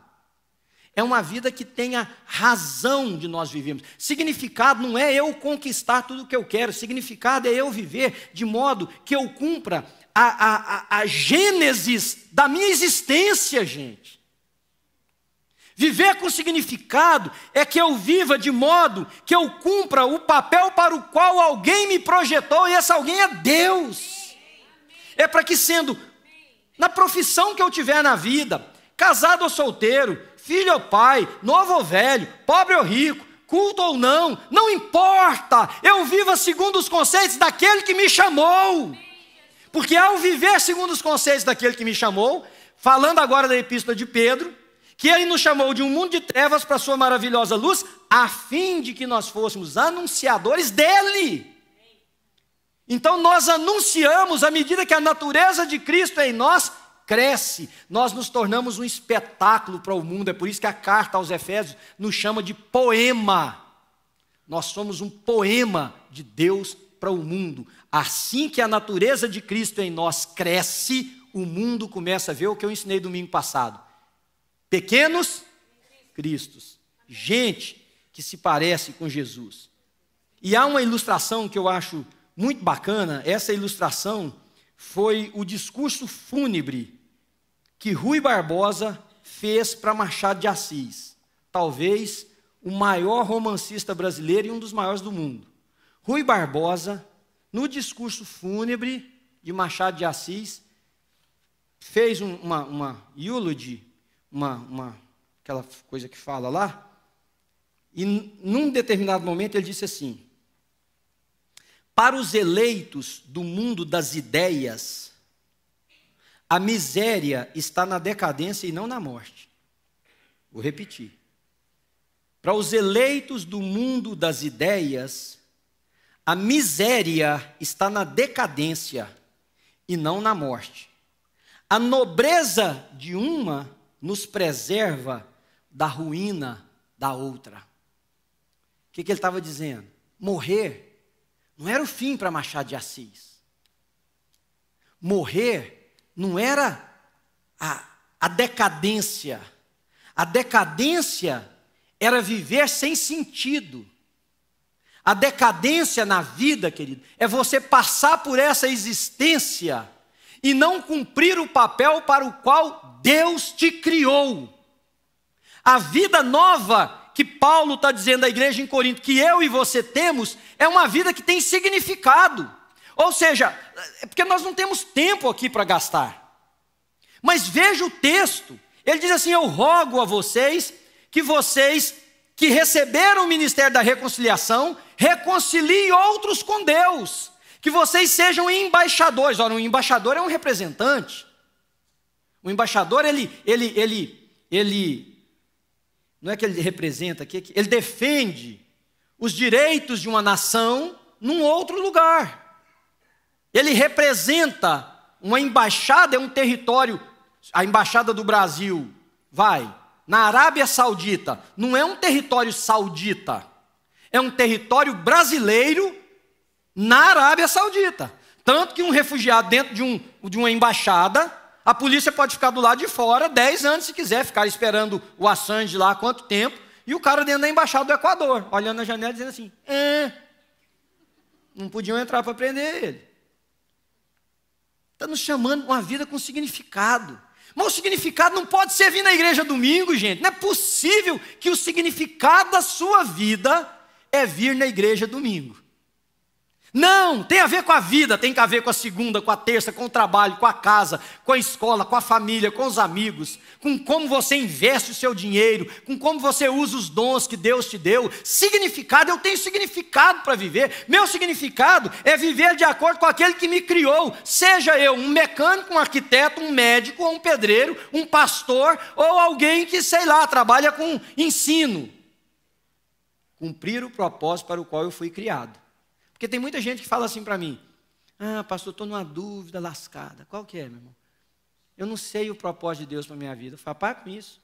É uma vida que tenha razão de nós vivermos. Significado não é eu conquistar tudo o que eu quero. Significado é eu viver de modo que eu cumpra a, a, a, a gênesis da minha existência, gente. Viver com significado é que eu viva de modo que eu cumpra o papel para o qual alguém me projetou, e esse alguém é Deus. É para que, sendo na profissão que eu tiver na vida, casado ou solteiro, filho ou pai, novo ou velho, pobre ou rico, culto ou não, não importa, eu viva segundo os conceitos daquele que me chamou. Porque ao viver segundo os conceitos daquele que me chamou, falando agora da epístola de Pedro que ele nos chamou de um mundo de trevas para sua maravilhosa luz, a fim de que nós fôssemos anunciadores dele. Então nós anunciamos à medida que a natureza de Cristo em nós cresce, nós nos tornamos um espetáculo para o mundo. É por isso que a carta aos Efésios nos chama de poema. Nós somos um poema de Deus para o mundo. Assim que a natureza de Cristo em nós cresce, o mundo começa a ver o que eu ensinei domingo passado pequenos cristos, gente que se parece com Jesus. E há uma ilustração que eu acho muito bacana, essa ilustração foi o discurso fúnebre que Rui Barbosa fez para Machado de Assis, talvez o maior romancista brasileiro e um dos maiores do mundo. Rui Barbosa, no discurso fúnebre de Machado de Assis, fez uma, uma eulogy, uma, uma, aquela coisa que fala lá. E num determinado momento ele disse assim: Para os eleitos do mundo das ideias, a miséria está na decadência e não na morte. Vou repetir. Para os eleitos do mundo das ideias, a miséria está na decadência e não na morte. A nobreza de uma nos preserva da ruína da outra. O que, que ele estava dizendo? Morrer não era o fim para Machado de Assis. Morrer não era a, a decadência. A decadência era viver sem sentido. A decadência na vida, querido, é você passar por essa existência e não cumprir o papel para o qual Deus te criou. A vida nova que Paulo está dizendo à igreja em Corinto, que eu e você temos, é uma vida que tem significado. Ou seja, é porque nós não temos tempo aqui para gastar. Mas veja o texto, ele diz assim: Eu rogo a vocês que vocês que receberam o ministério da reconciliação, reconciliem outros com Deus. Que vocês sejam embaixadores. Ora, um embaixador é um representante. O embaixador, ele, ele, ele, ele, não é que ele representa aqui, é ele defende os direitos de uma nação num outro lugar. Ele representa uma embaixada, é um território. A embaixada do Brasil vai na Arábia Saudita, não é um território saudita, é um território brasileiro na Arábia Saudita. Tanto que um refugiado dentro de, um, de uma embaixada, a polícia pode ficar do lado de fora 10 anos se quiser, ficar esperando o Assange lá quanto tempo, e o cara dentro da embaixada do Equador, olhando na janela dizendo assim: eh, não podiam entrar para prender ele. Está nos chamando uma vida com significado. Mas o significado não pode ser vir na igreja domingo, gente. Não é possível que o significado da sua vida é vir na igreja domingo. Não, tem a ver com a vida, tem a ver com a segunda, com a terça, com o trabalho, com a casa, com a escola, com a família, com os amigos, com como você investe o seu dinheiro, com como você usa os dons que Deus te deu. Significado, eu tenho significado para viver. Meu significado é viver de acordo com aquele que me criou, seja eu um mecânico, um arquiteto, um médico, um pedreiro, um pastor, ou alguém que, sei lá, trabalha com ensino. Cumprir o propósito para o qual eu fui criado. Porque tem muita gente que fala assim para mim: Ah, pastor, estou numa dúvida lascada. Qual que é, meu irmão? Eu não sei o propósito de Deus para minha vida. Fala, para com isso.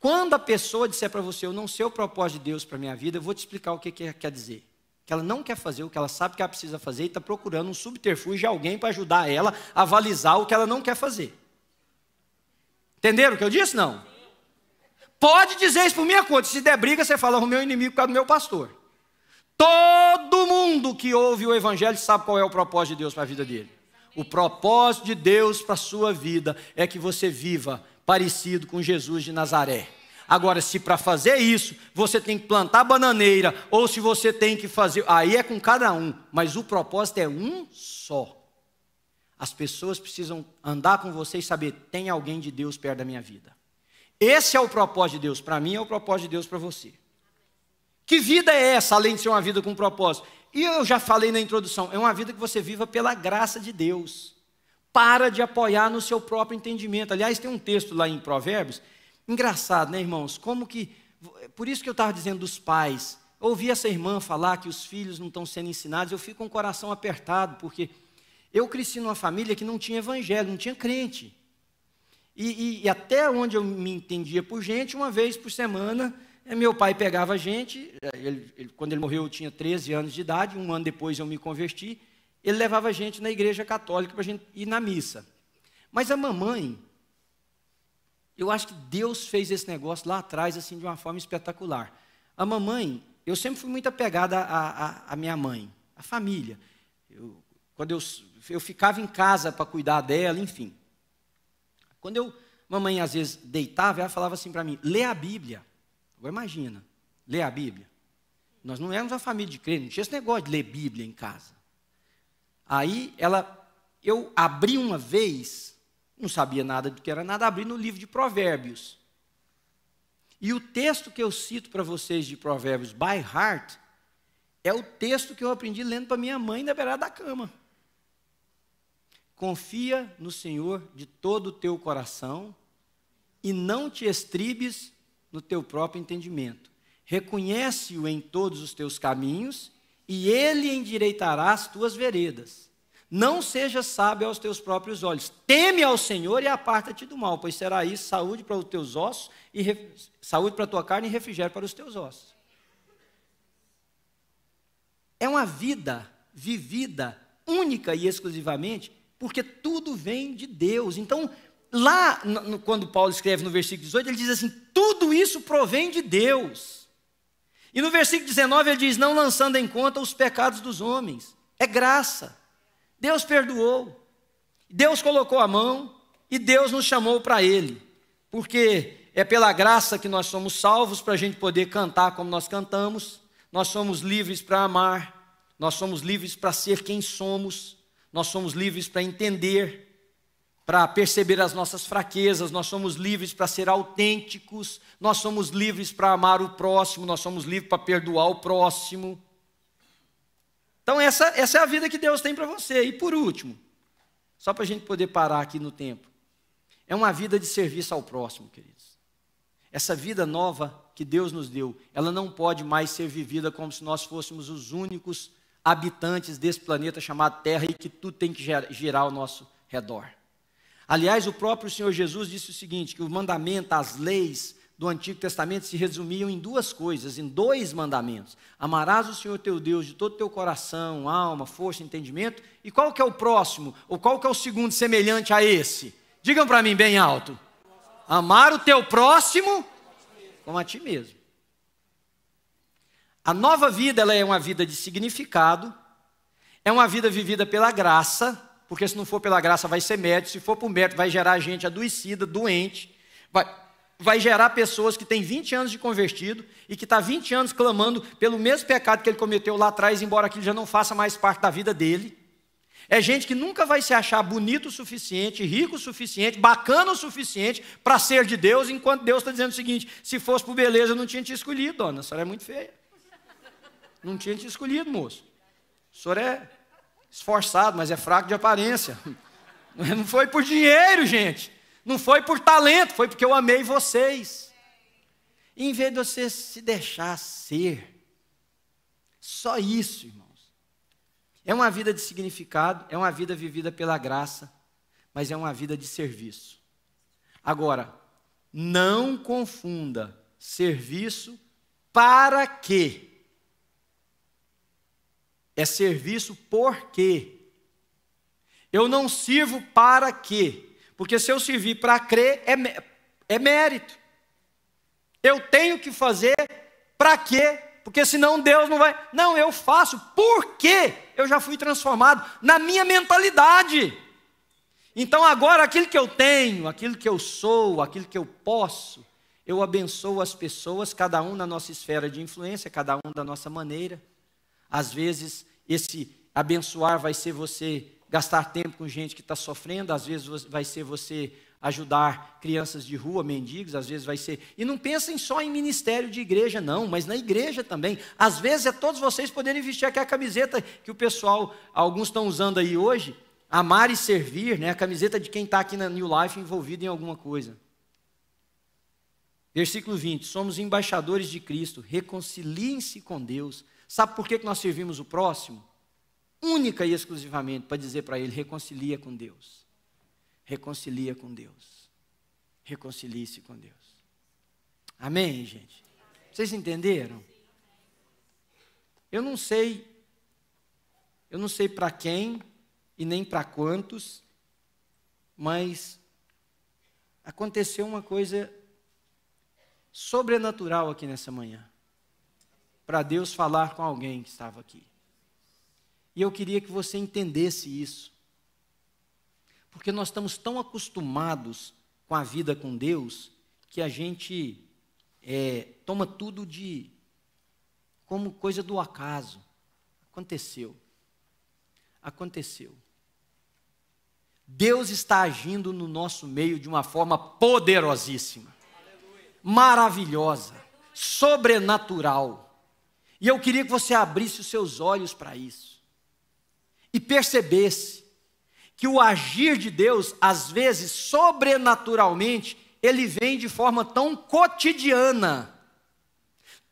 Quando a pessoa disser para você, eu não sei o propósito de Deus para minha vida, eu vou te explicar o que, que quer dizer. Que ela não quer fazer o que ela sabe que ela precisa fazer e está procurando um subterfúgio de alguém para ajudar ela a avalizar o que ela não quer fazer. Entenderam o que eu disse? Não. Pode dizer isso por minha conta. Se der briga, você fala, o meu inimigo por causa do meu pastor. Todo mundo que ouve o Evangelho sabe qual é o propósito de Deus para a vida dele. O propósito de Deus para a sua vida é que você viva parecido com Jesus de Nazaré. Agora, se para fazer isso você tem que plantar bananeira, ou se você tem que fazer. Aí é com cada um, mas o propósito é um só. As pessoas precisam andar com você e saber: tem alguém de Deus perto da minha vida. Esse é o propósito de Deus para mim, é o propósito de Deus para você. Que vida é essa, além de ser uma vida com propósito? E eu já falei na introdução, é uma vida que você viva pela graça de Deus. Para de apoiar no seu próprio entendimento. Aliás, tem um texto lá em Provérbios, engraçado, né, irmãos? Como que. Por isso que eu estava dizendo dos pais. ouvi essa irmã falar que os filhos não estão sendo ensinados, eu fico com o coração apertado, porque eu cresci numa família que não tinha evangelho, não tinha crente. E, e, e até onde eu me entendia por gente, uma vez por semana meu pai pegava a gente, eh, ele, ele, quando ele morreu eu tinha 13 anos de idade, um ano depois eu me converti, ele levava a gente na igreja católica para a gente ir na missa. Mas a mamãe, eu acho que Deus fez esse negócio lá atrás assim de uma forma espetacular. A mamãe, eu sempre fui muito apegada à minha mãe, à família. Eu, quando eu, eu ficava em casa para cuidar dela, enfim. Quando eu, mamãe às vezes deitava, ela falava assim para mim: lê a Bíblia. Agora imagina, ler a Bíblia. Nós não éramos uma família de crente, não tinha esse negócio de ler Bíblia em casa. Aí ela, eu abri uma vez, não sabia nada do que era nada, abri no livro de Provérbios. E o texto que eu cito para vocês de Provérbios by heart é o texto que eu aprendi lendo para minha mãe na beirada da cama. Confia no Senhor de todo o teu coração e não te estribes no teu próprio entendimento. Reconhece-o em todos os teus caminhos e ele endireitará as tuas veredas. Não seja sábio aos teus próprios olhos. Teme ao Senhor e aparta-te do mal, pois será isso saúde para os teus ossos e ref... saúde para a tua carne e refrigério para os teus ossos. É uma vida vivida única e exclusivamente porque tudo vem de Deus. Então, Lá, no, quando Paulo escreve no versículo 18, ele diz assim: tudo isso provém de Deus. E no versículo 19 ele diz: não lançando em conta os pecados dos homens. É graça. Deus perdoou. Deus colocou a mão e Deus nos chamou para Ele. Porque é pela graça que nós somos salvos para a gente poder cantar como nós cantamos. Nós somos livres para amar. Nós somos livres para ser quem somos. Nós somos livres para entender para perceber as nossas fraquezas, nós somos livres para ser autênticos, nós somos livres para amar o próximo, nós somos livres para perdoar o próximo. Então, essa, essa é a vida que Deus tem para você. E por último, só para a gente poder parar aqui no tempo, é uma vida de serviço ao próximo, queridos. Essa vida nova que Deus nos deu, ela não pode mais ser vivida como se nós fôssemos os únicos habitantes desse planeta chamado Terra e que tudo tem que girar ao nosso redor. Aliás, o próprio Senhor Jesus disse o seguinte: que o mandamento, as leis do Antigo Testamento se resumiam em duas coisas, em dois mandamentos: amarás o Senhor teu Deus de todo o teu coração, alma, força, entendimento. E qual que é o próximo? Ou qual que é o segundo semelhante a esse? Digam para mim bem alto: amar o teu próximo como a ti mesmo. A nova vida ela é uma vida de significado, é uma vida vivida pela graça porque se não for pela graça vai ser mérito, se for por mérito vai gerar gente adoecida, doente, vai, vai gerar pessoas que têm 20 anos de convertido e que está 20 anos clamando pelo mesmo pecado que ele cometeu lá atrás, embora aquilo já não faça mais parte da vida dele. É gente que nunca vai se achar bonito o suficiente, rico o suficiente, bacana o suficiente para ser de Deus, enquanto Deus está dizendo o seguinte: se fosse por beleza, eu não tinha te escolhido, dona, a senhora é muito feia. Não tinha te escolhido, moço. A senhora é esforçado, mas é fraco de aparência. Não foi por dinheiro, gente. Não foi por talento, foi porque eu amei vocês. E em vez de você se deixar ser, só isso, irmãos. É uma vida de significado, é uma vida vivida pela graça, mas é uma vida de serviço. Agora, não confunda serviço para quê? é serviço por quê? Eu não sirvo para quê? Porque se eu servir para crer, é, é mérito. Eu tenho que fazer para quê? Porque senão Deus não vai. Não, eu faço porque eu já fui transformado na minha mentalidade. Então agora aquilo que eu tenho, aquilo que eu sou, aquilo que eu posso, eu abençoo as pessoas, cada um na nossa esfera de influência, cada um da nossa maneira. Às vezes, esse abençoar vai ser você gastar tempo com gente que está sofrendo, às vezes vai ser você ajudar crianças de rua, mendigos, às vezes vai ser. E não pensem só em ministério de igreja, não, mas na igreja também. Às vezes é todos vocês poderem vestir aquela camiseta que o pessoal, alguns estão usando aí hoje, amar e servir, né? a camiseta de quem está aqui na New Life envolvido em alguma coisa. Versículo 20: Somos embaixadores de Cristo, reconciliem-se com Deus Sabe por que nós servimos o próximo? Única e exclusivamente para dizer para ele: reconcilia com Deus. Reconcilia com Deus. Reconcilie-se com Deus. Amém, gente? Vocês entenderam? Eu não sei, eu não sei para quem e nem para quantos, mas aconteceu uma coisa sobrenatural aqui nessa manhã para Deus falar com alguém que estava aqui. E eu queria que você entendesse isso. Porque nós estamos tão acostumados com a vida com Deus que a gente é, toma tudo de como coisa do acaso. Aconteceu. Aconteceu. Deus está agindo no nosso meio de uma forma poderosíssima, maravilhosa, sobrenatural. E eu queria que você abrisse os seus olhos para isso e percebesse que o agir de Deus, às vezes, sobrenaturalmente, ele vem de forma tão cotidiana,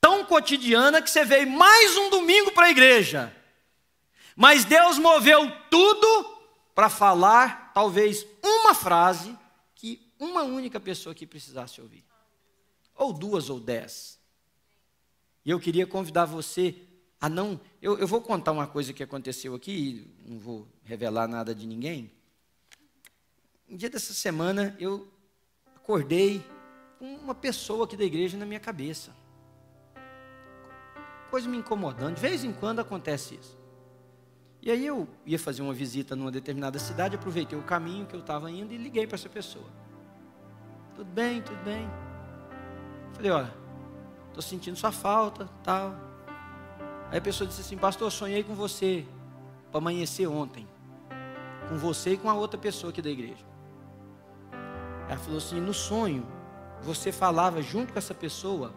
tão cotidiana que você veio mais um domingo para a igreja. Mas Deus moveu tudo para falar talvez uma frase que uma única pessoa que precisasse ouvir, ou duas ou dez. E eu queria convidar você a não. Eu, eu vou contar uma coisa que aconteceu aqui, não vou revelar nada de ninguém. Um dia dessa semana eu acordei com uma pessoa aqui da igreja na minha cabeça. Coisa me incomodando, de vez em quando acontece isso. E aí eu ia fazer uma visita numa determinada cidade, aproveitei o caminho que eu estava indo e liguei para essa pessoa. Tudo bem, tudo bem. Falei, olha, estou sentindo sua falta, tal. Aí a pessoa disse assim, pastor, sonhei com você para amanhecer ontem. Com você e com a outra pessoa aqui da igreja. Ela falou assim, no sonho, você falava junto com essa pessoa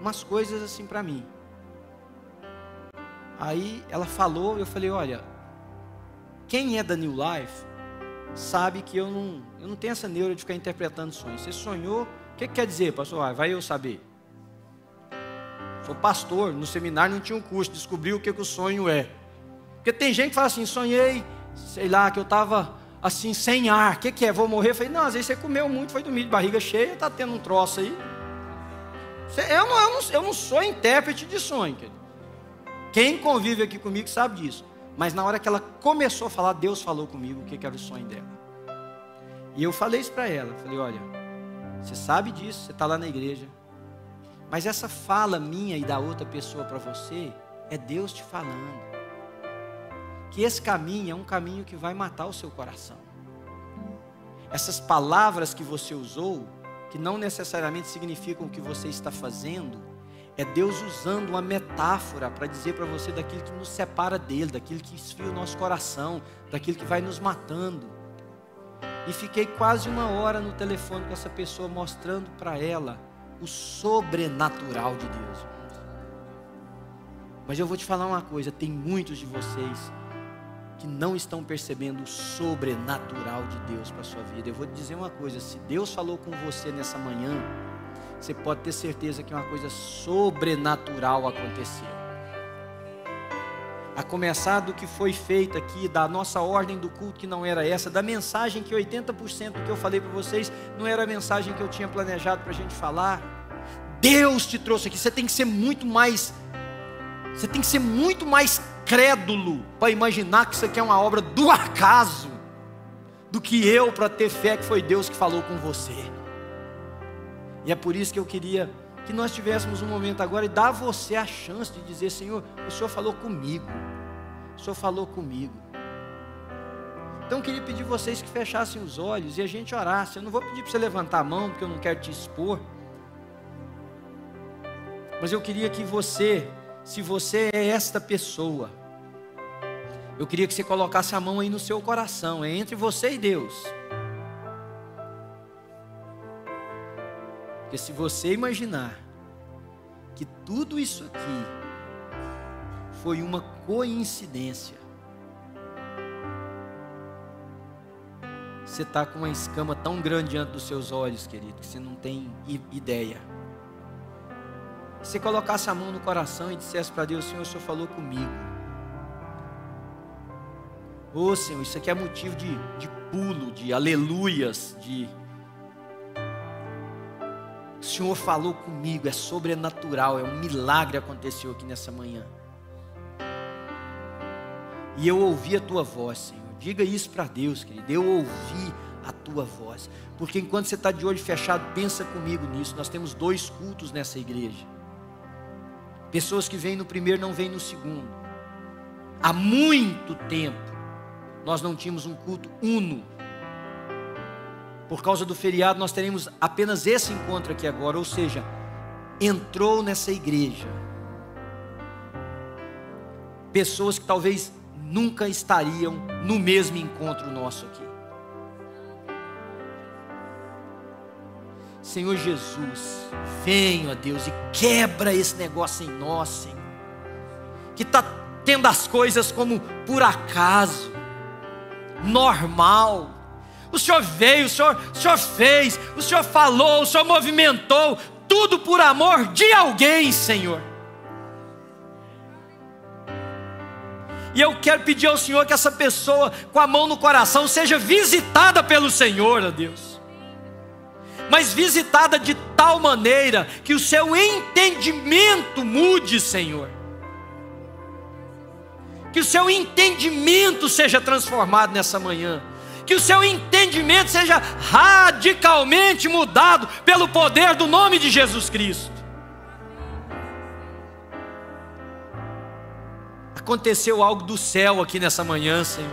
umas coisas assim para mim. Aí ela falou, eu falei, olha, quem é da New Life sabe que eu não, eu não tenho essa neura de ficar interpretando sonhos. Você sonhou, o que, que quer dizer, pastor? Ah, vai eu saber. Sou pastor, no seminário não tinha um curso, descobriu o que, que o sonho é. Porque tem gente que fala assim, sonhei, sei lá, que eu estava assim, sem ar, o que, que é? Vou morrer? Eu falei, não, às vezes você comeu muito, foi dormir de barriga cheia, está tendo um troço aí. Eu não, eu, não, eu não sou intérprete de sonho, querido. Quem convive aqui comigo sabe disso. Mas na hora que ela começou a falar, Deus falou comigo o que, que era o sonho dela. E eu falei isso para ela. Falei, olha, você sabe disso, você está lá na igreja. Mas essa fala minha e da outra pessoa para você é Deus te falando. Que esse caminho é um caminho que vai matar o seu coração. Essas palavras que você usou, que não necessariamente significam o que você está fazendo, é Deus usando uma metáfora para dizer para você daquilo que nos separa dele, daquilo que esfria o nosso coração, daquilo que vai nos matando. E fiquei quase uma hora no telefone com essa pessoa, mostrando para ela o sobrenatural de Deus. Mas eu vou te falar uma coisa: tem muitos de vocês que não estão percebendo o sobrenatural de Deus para a sua vida. Eu vou te dizer uma coisa: se Deus falou com você nessa manhã, você pode ter certeza que uma coisa sobrenatural aconteceu a começar do que foi feito aqui, da nossa ordem do culto que não era essa, da mensagem que 80% do que eu falei para vocês não era a mensagem que eu tinha planejado para a gente falar. Deus te trouxe aqui, você tem que ser muito mais, você tem que ser muito mais crédulo para imaginar que isso aqui é uma obra do acaso, do que eu para ter fé que foi Deus que falou com você. E é por isso que eu queria que nós tivéssemos um momento agora e dar a você a chance de dizer: Senhor, o Senhor falou comigo. O Senhor falou comigo. Então eu queria pedir vocês que fechassem os olhos e a gente orasse. Eu não vou pedir para você levantar a mão, porque eu não quero te expor. Mas eu queria que você, se você é esta pessoa, eu queria que você colocasse a mão aí no seu coração, é entre você e Deus. Porque se você imaginar que tudo isso aqui foi uma coincidência. Você está com uma escama tão grande diante dos seus olhos, querido, que você não tem ideia. Se colocasse a mão no coração e dissesse para Deus: Senhor, o Senhor falou comigo. Ô oh, Senhor, isso aqui é motivo de, de pulo, de aleluias, de. O Senhor falou comigo, é sobrenatural, é um milagre aconteceu aqui nessa manhã e eu ouvi a tua voz, Senhor. Diga isso para Deus, querido. Eu ouvi a tua voz. Porque enquanto você está de olho fechado, pensa comigo nisso. Nós temos dois cultos nessa igreja. Pessoas que vêm no primeiro não vêm no segundo. Há muito tempo nós não tínhamos um culto uno. Por causa do feriado, nós teremos apenas esse encontro aqui agora, ou seja, entrou nessa igreja pessoas que talvez nunca estariam no mesmo encontro nosso aqui. Senhor Jesus, venha, Deus, e quebra esse negócio em nós, Senhor, que está tendo as coisas como por acaso, normal. O Senhor veio, o senhor, o senhor fez, o Senhor falou, o Senhor movimentou, tudo por amor de alguém, Senhor. E eu quero pedir ao Senhor que essa pessoa, com a mão no coração, seja visitada pelo Senhor, ó Deus. Mas visitada de tal maneira que o seu entendimento mude, Senhor. Que o seu entendimento seja transformado nessa manhã que o seu entendimento seja radicalmente mudado pelo poder do nome de Jesus Cristo. Aconteceu algo do céu aqui nessa manhã, Senhor.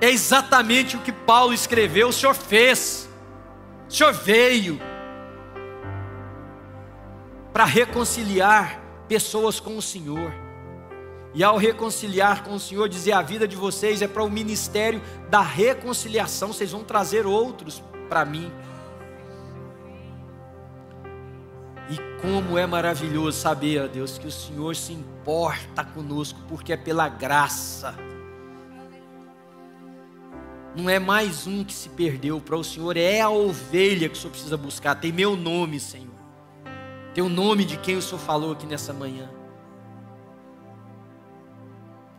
É exatamente o que Paulo escreveu, o Senhor fez, o Senhor veio para reconciliar pessoas com o Senhor. E ao reconciliar com o Senhor, dizer a vida de vocês é para o ministério da reconciliação, vocês vão trazer outros para mim, E como é maravilhoso saber, ó Deus, que o Senhor se importa conosco, porque é pela graça. Não é mais um que se perdeu para o Senhor, é a ovelha que o Senhor precisa buscar. Tem meu nome, Senhor. Tem o nome de quem o Senhor falou aqui nessa manhã.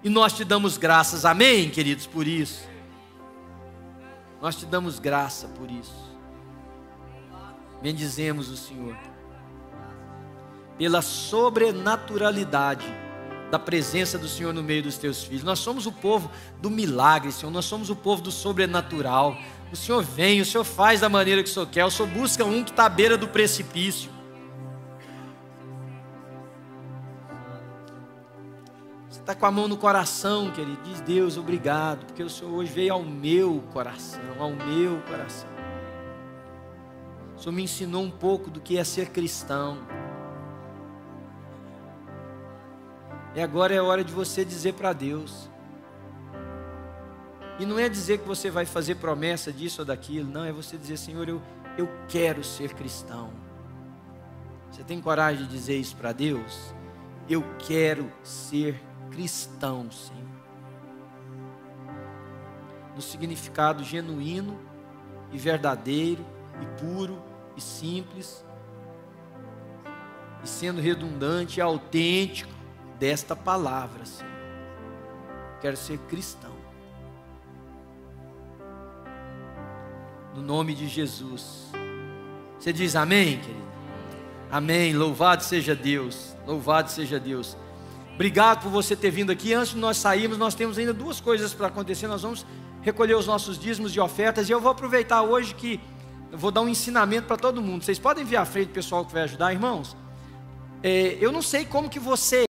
E nós te damos graças, amém, queridos, por isso. Nós te damos graça por isso. Bendizemos o Senhor pela sobrenaturalidade da presença do Senhor no meio dos teus filhos. Nós somos o povo do milagre, Senhor, nós somos o povo do sobrenatural. O Senhor vem, o Senhor faz da maneira que o Senhor quer, o Senhor busca um que está à beira do precipício. Você está com a mão no coração, querido, diz Deus, obrigado, porque o Senhor hoje veio ao meu coração, ao meu coração. O Senhor me ensinou um pouco do que é ser cristão. E agora é hora de você dizer para Deus. E não é dizer que você vai fazer promessa disso ou daquilo, não, é você dizer, Senhor, eu, eu quero ser cristão. Você tem coragem de dizer isso para Deus? Eu quero ser cristão, Senhor. No significado genuíno e verdadeiro e puro e simples, e sendo redundante e autêntico, desta palavra, Senhor. Quero ser cristão. No nome de Jesus. Você diz amém, querido? Amém. Louvado seja Deus. Louvado seja Deus. Obrigado por você ter vindo aqui. Antes de nós sairmos, nós temos ainda duas coisas para acontecer. Nós vamos recolher os nossos dízimos e ofertas. E eu vou aproveitar hoje que eu vou dar um ensinamento para todo mundo. Vocês podem vir à frente, pessoal que vai ajudar, irmãos? É, eu não sei como que você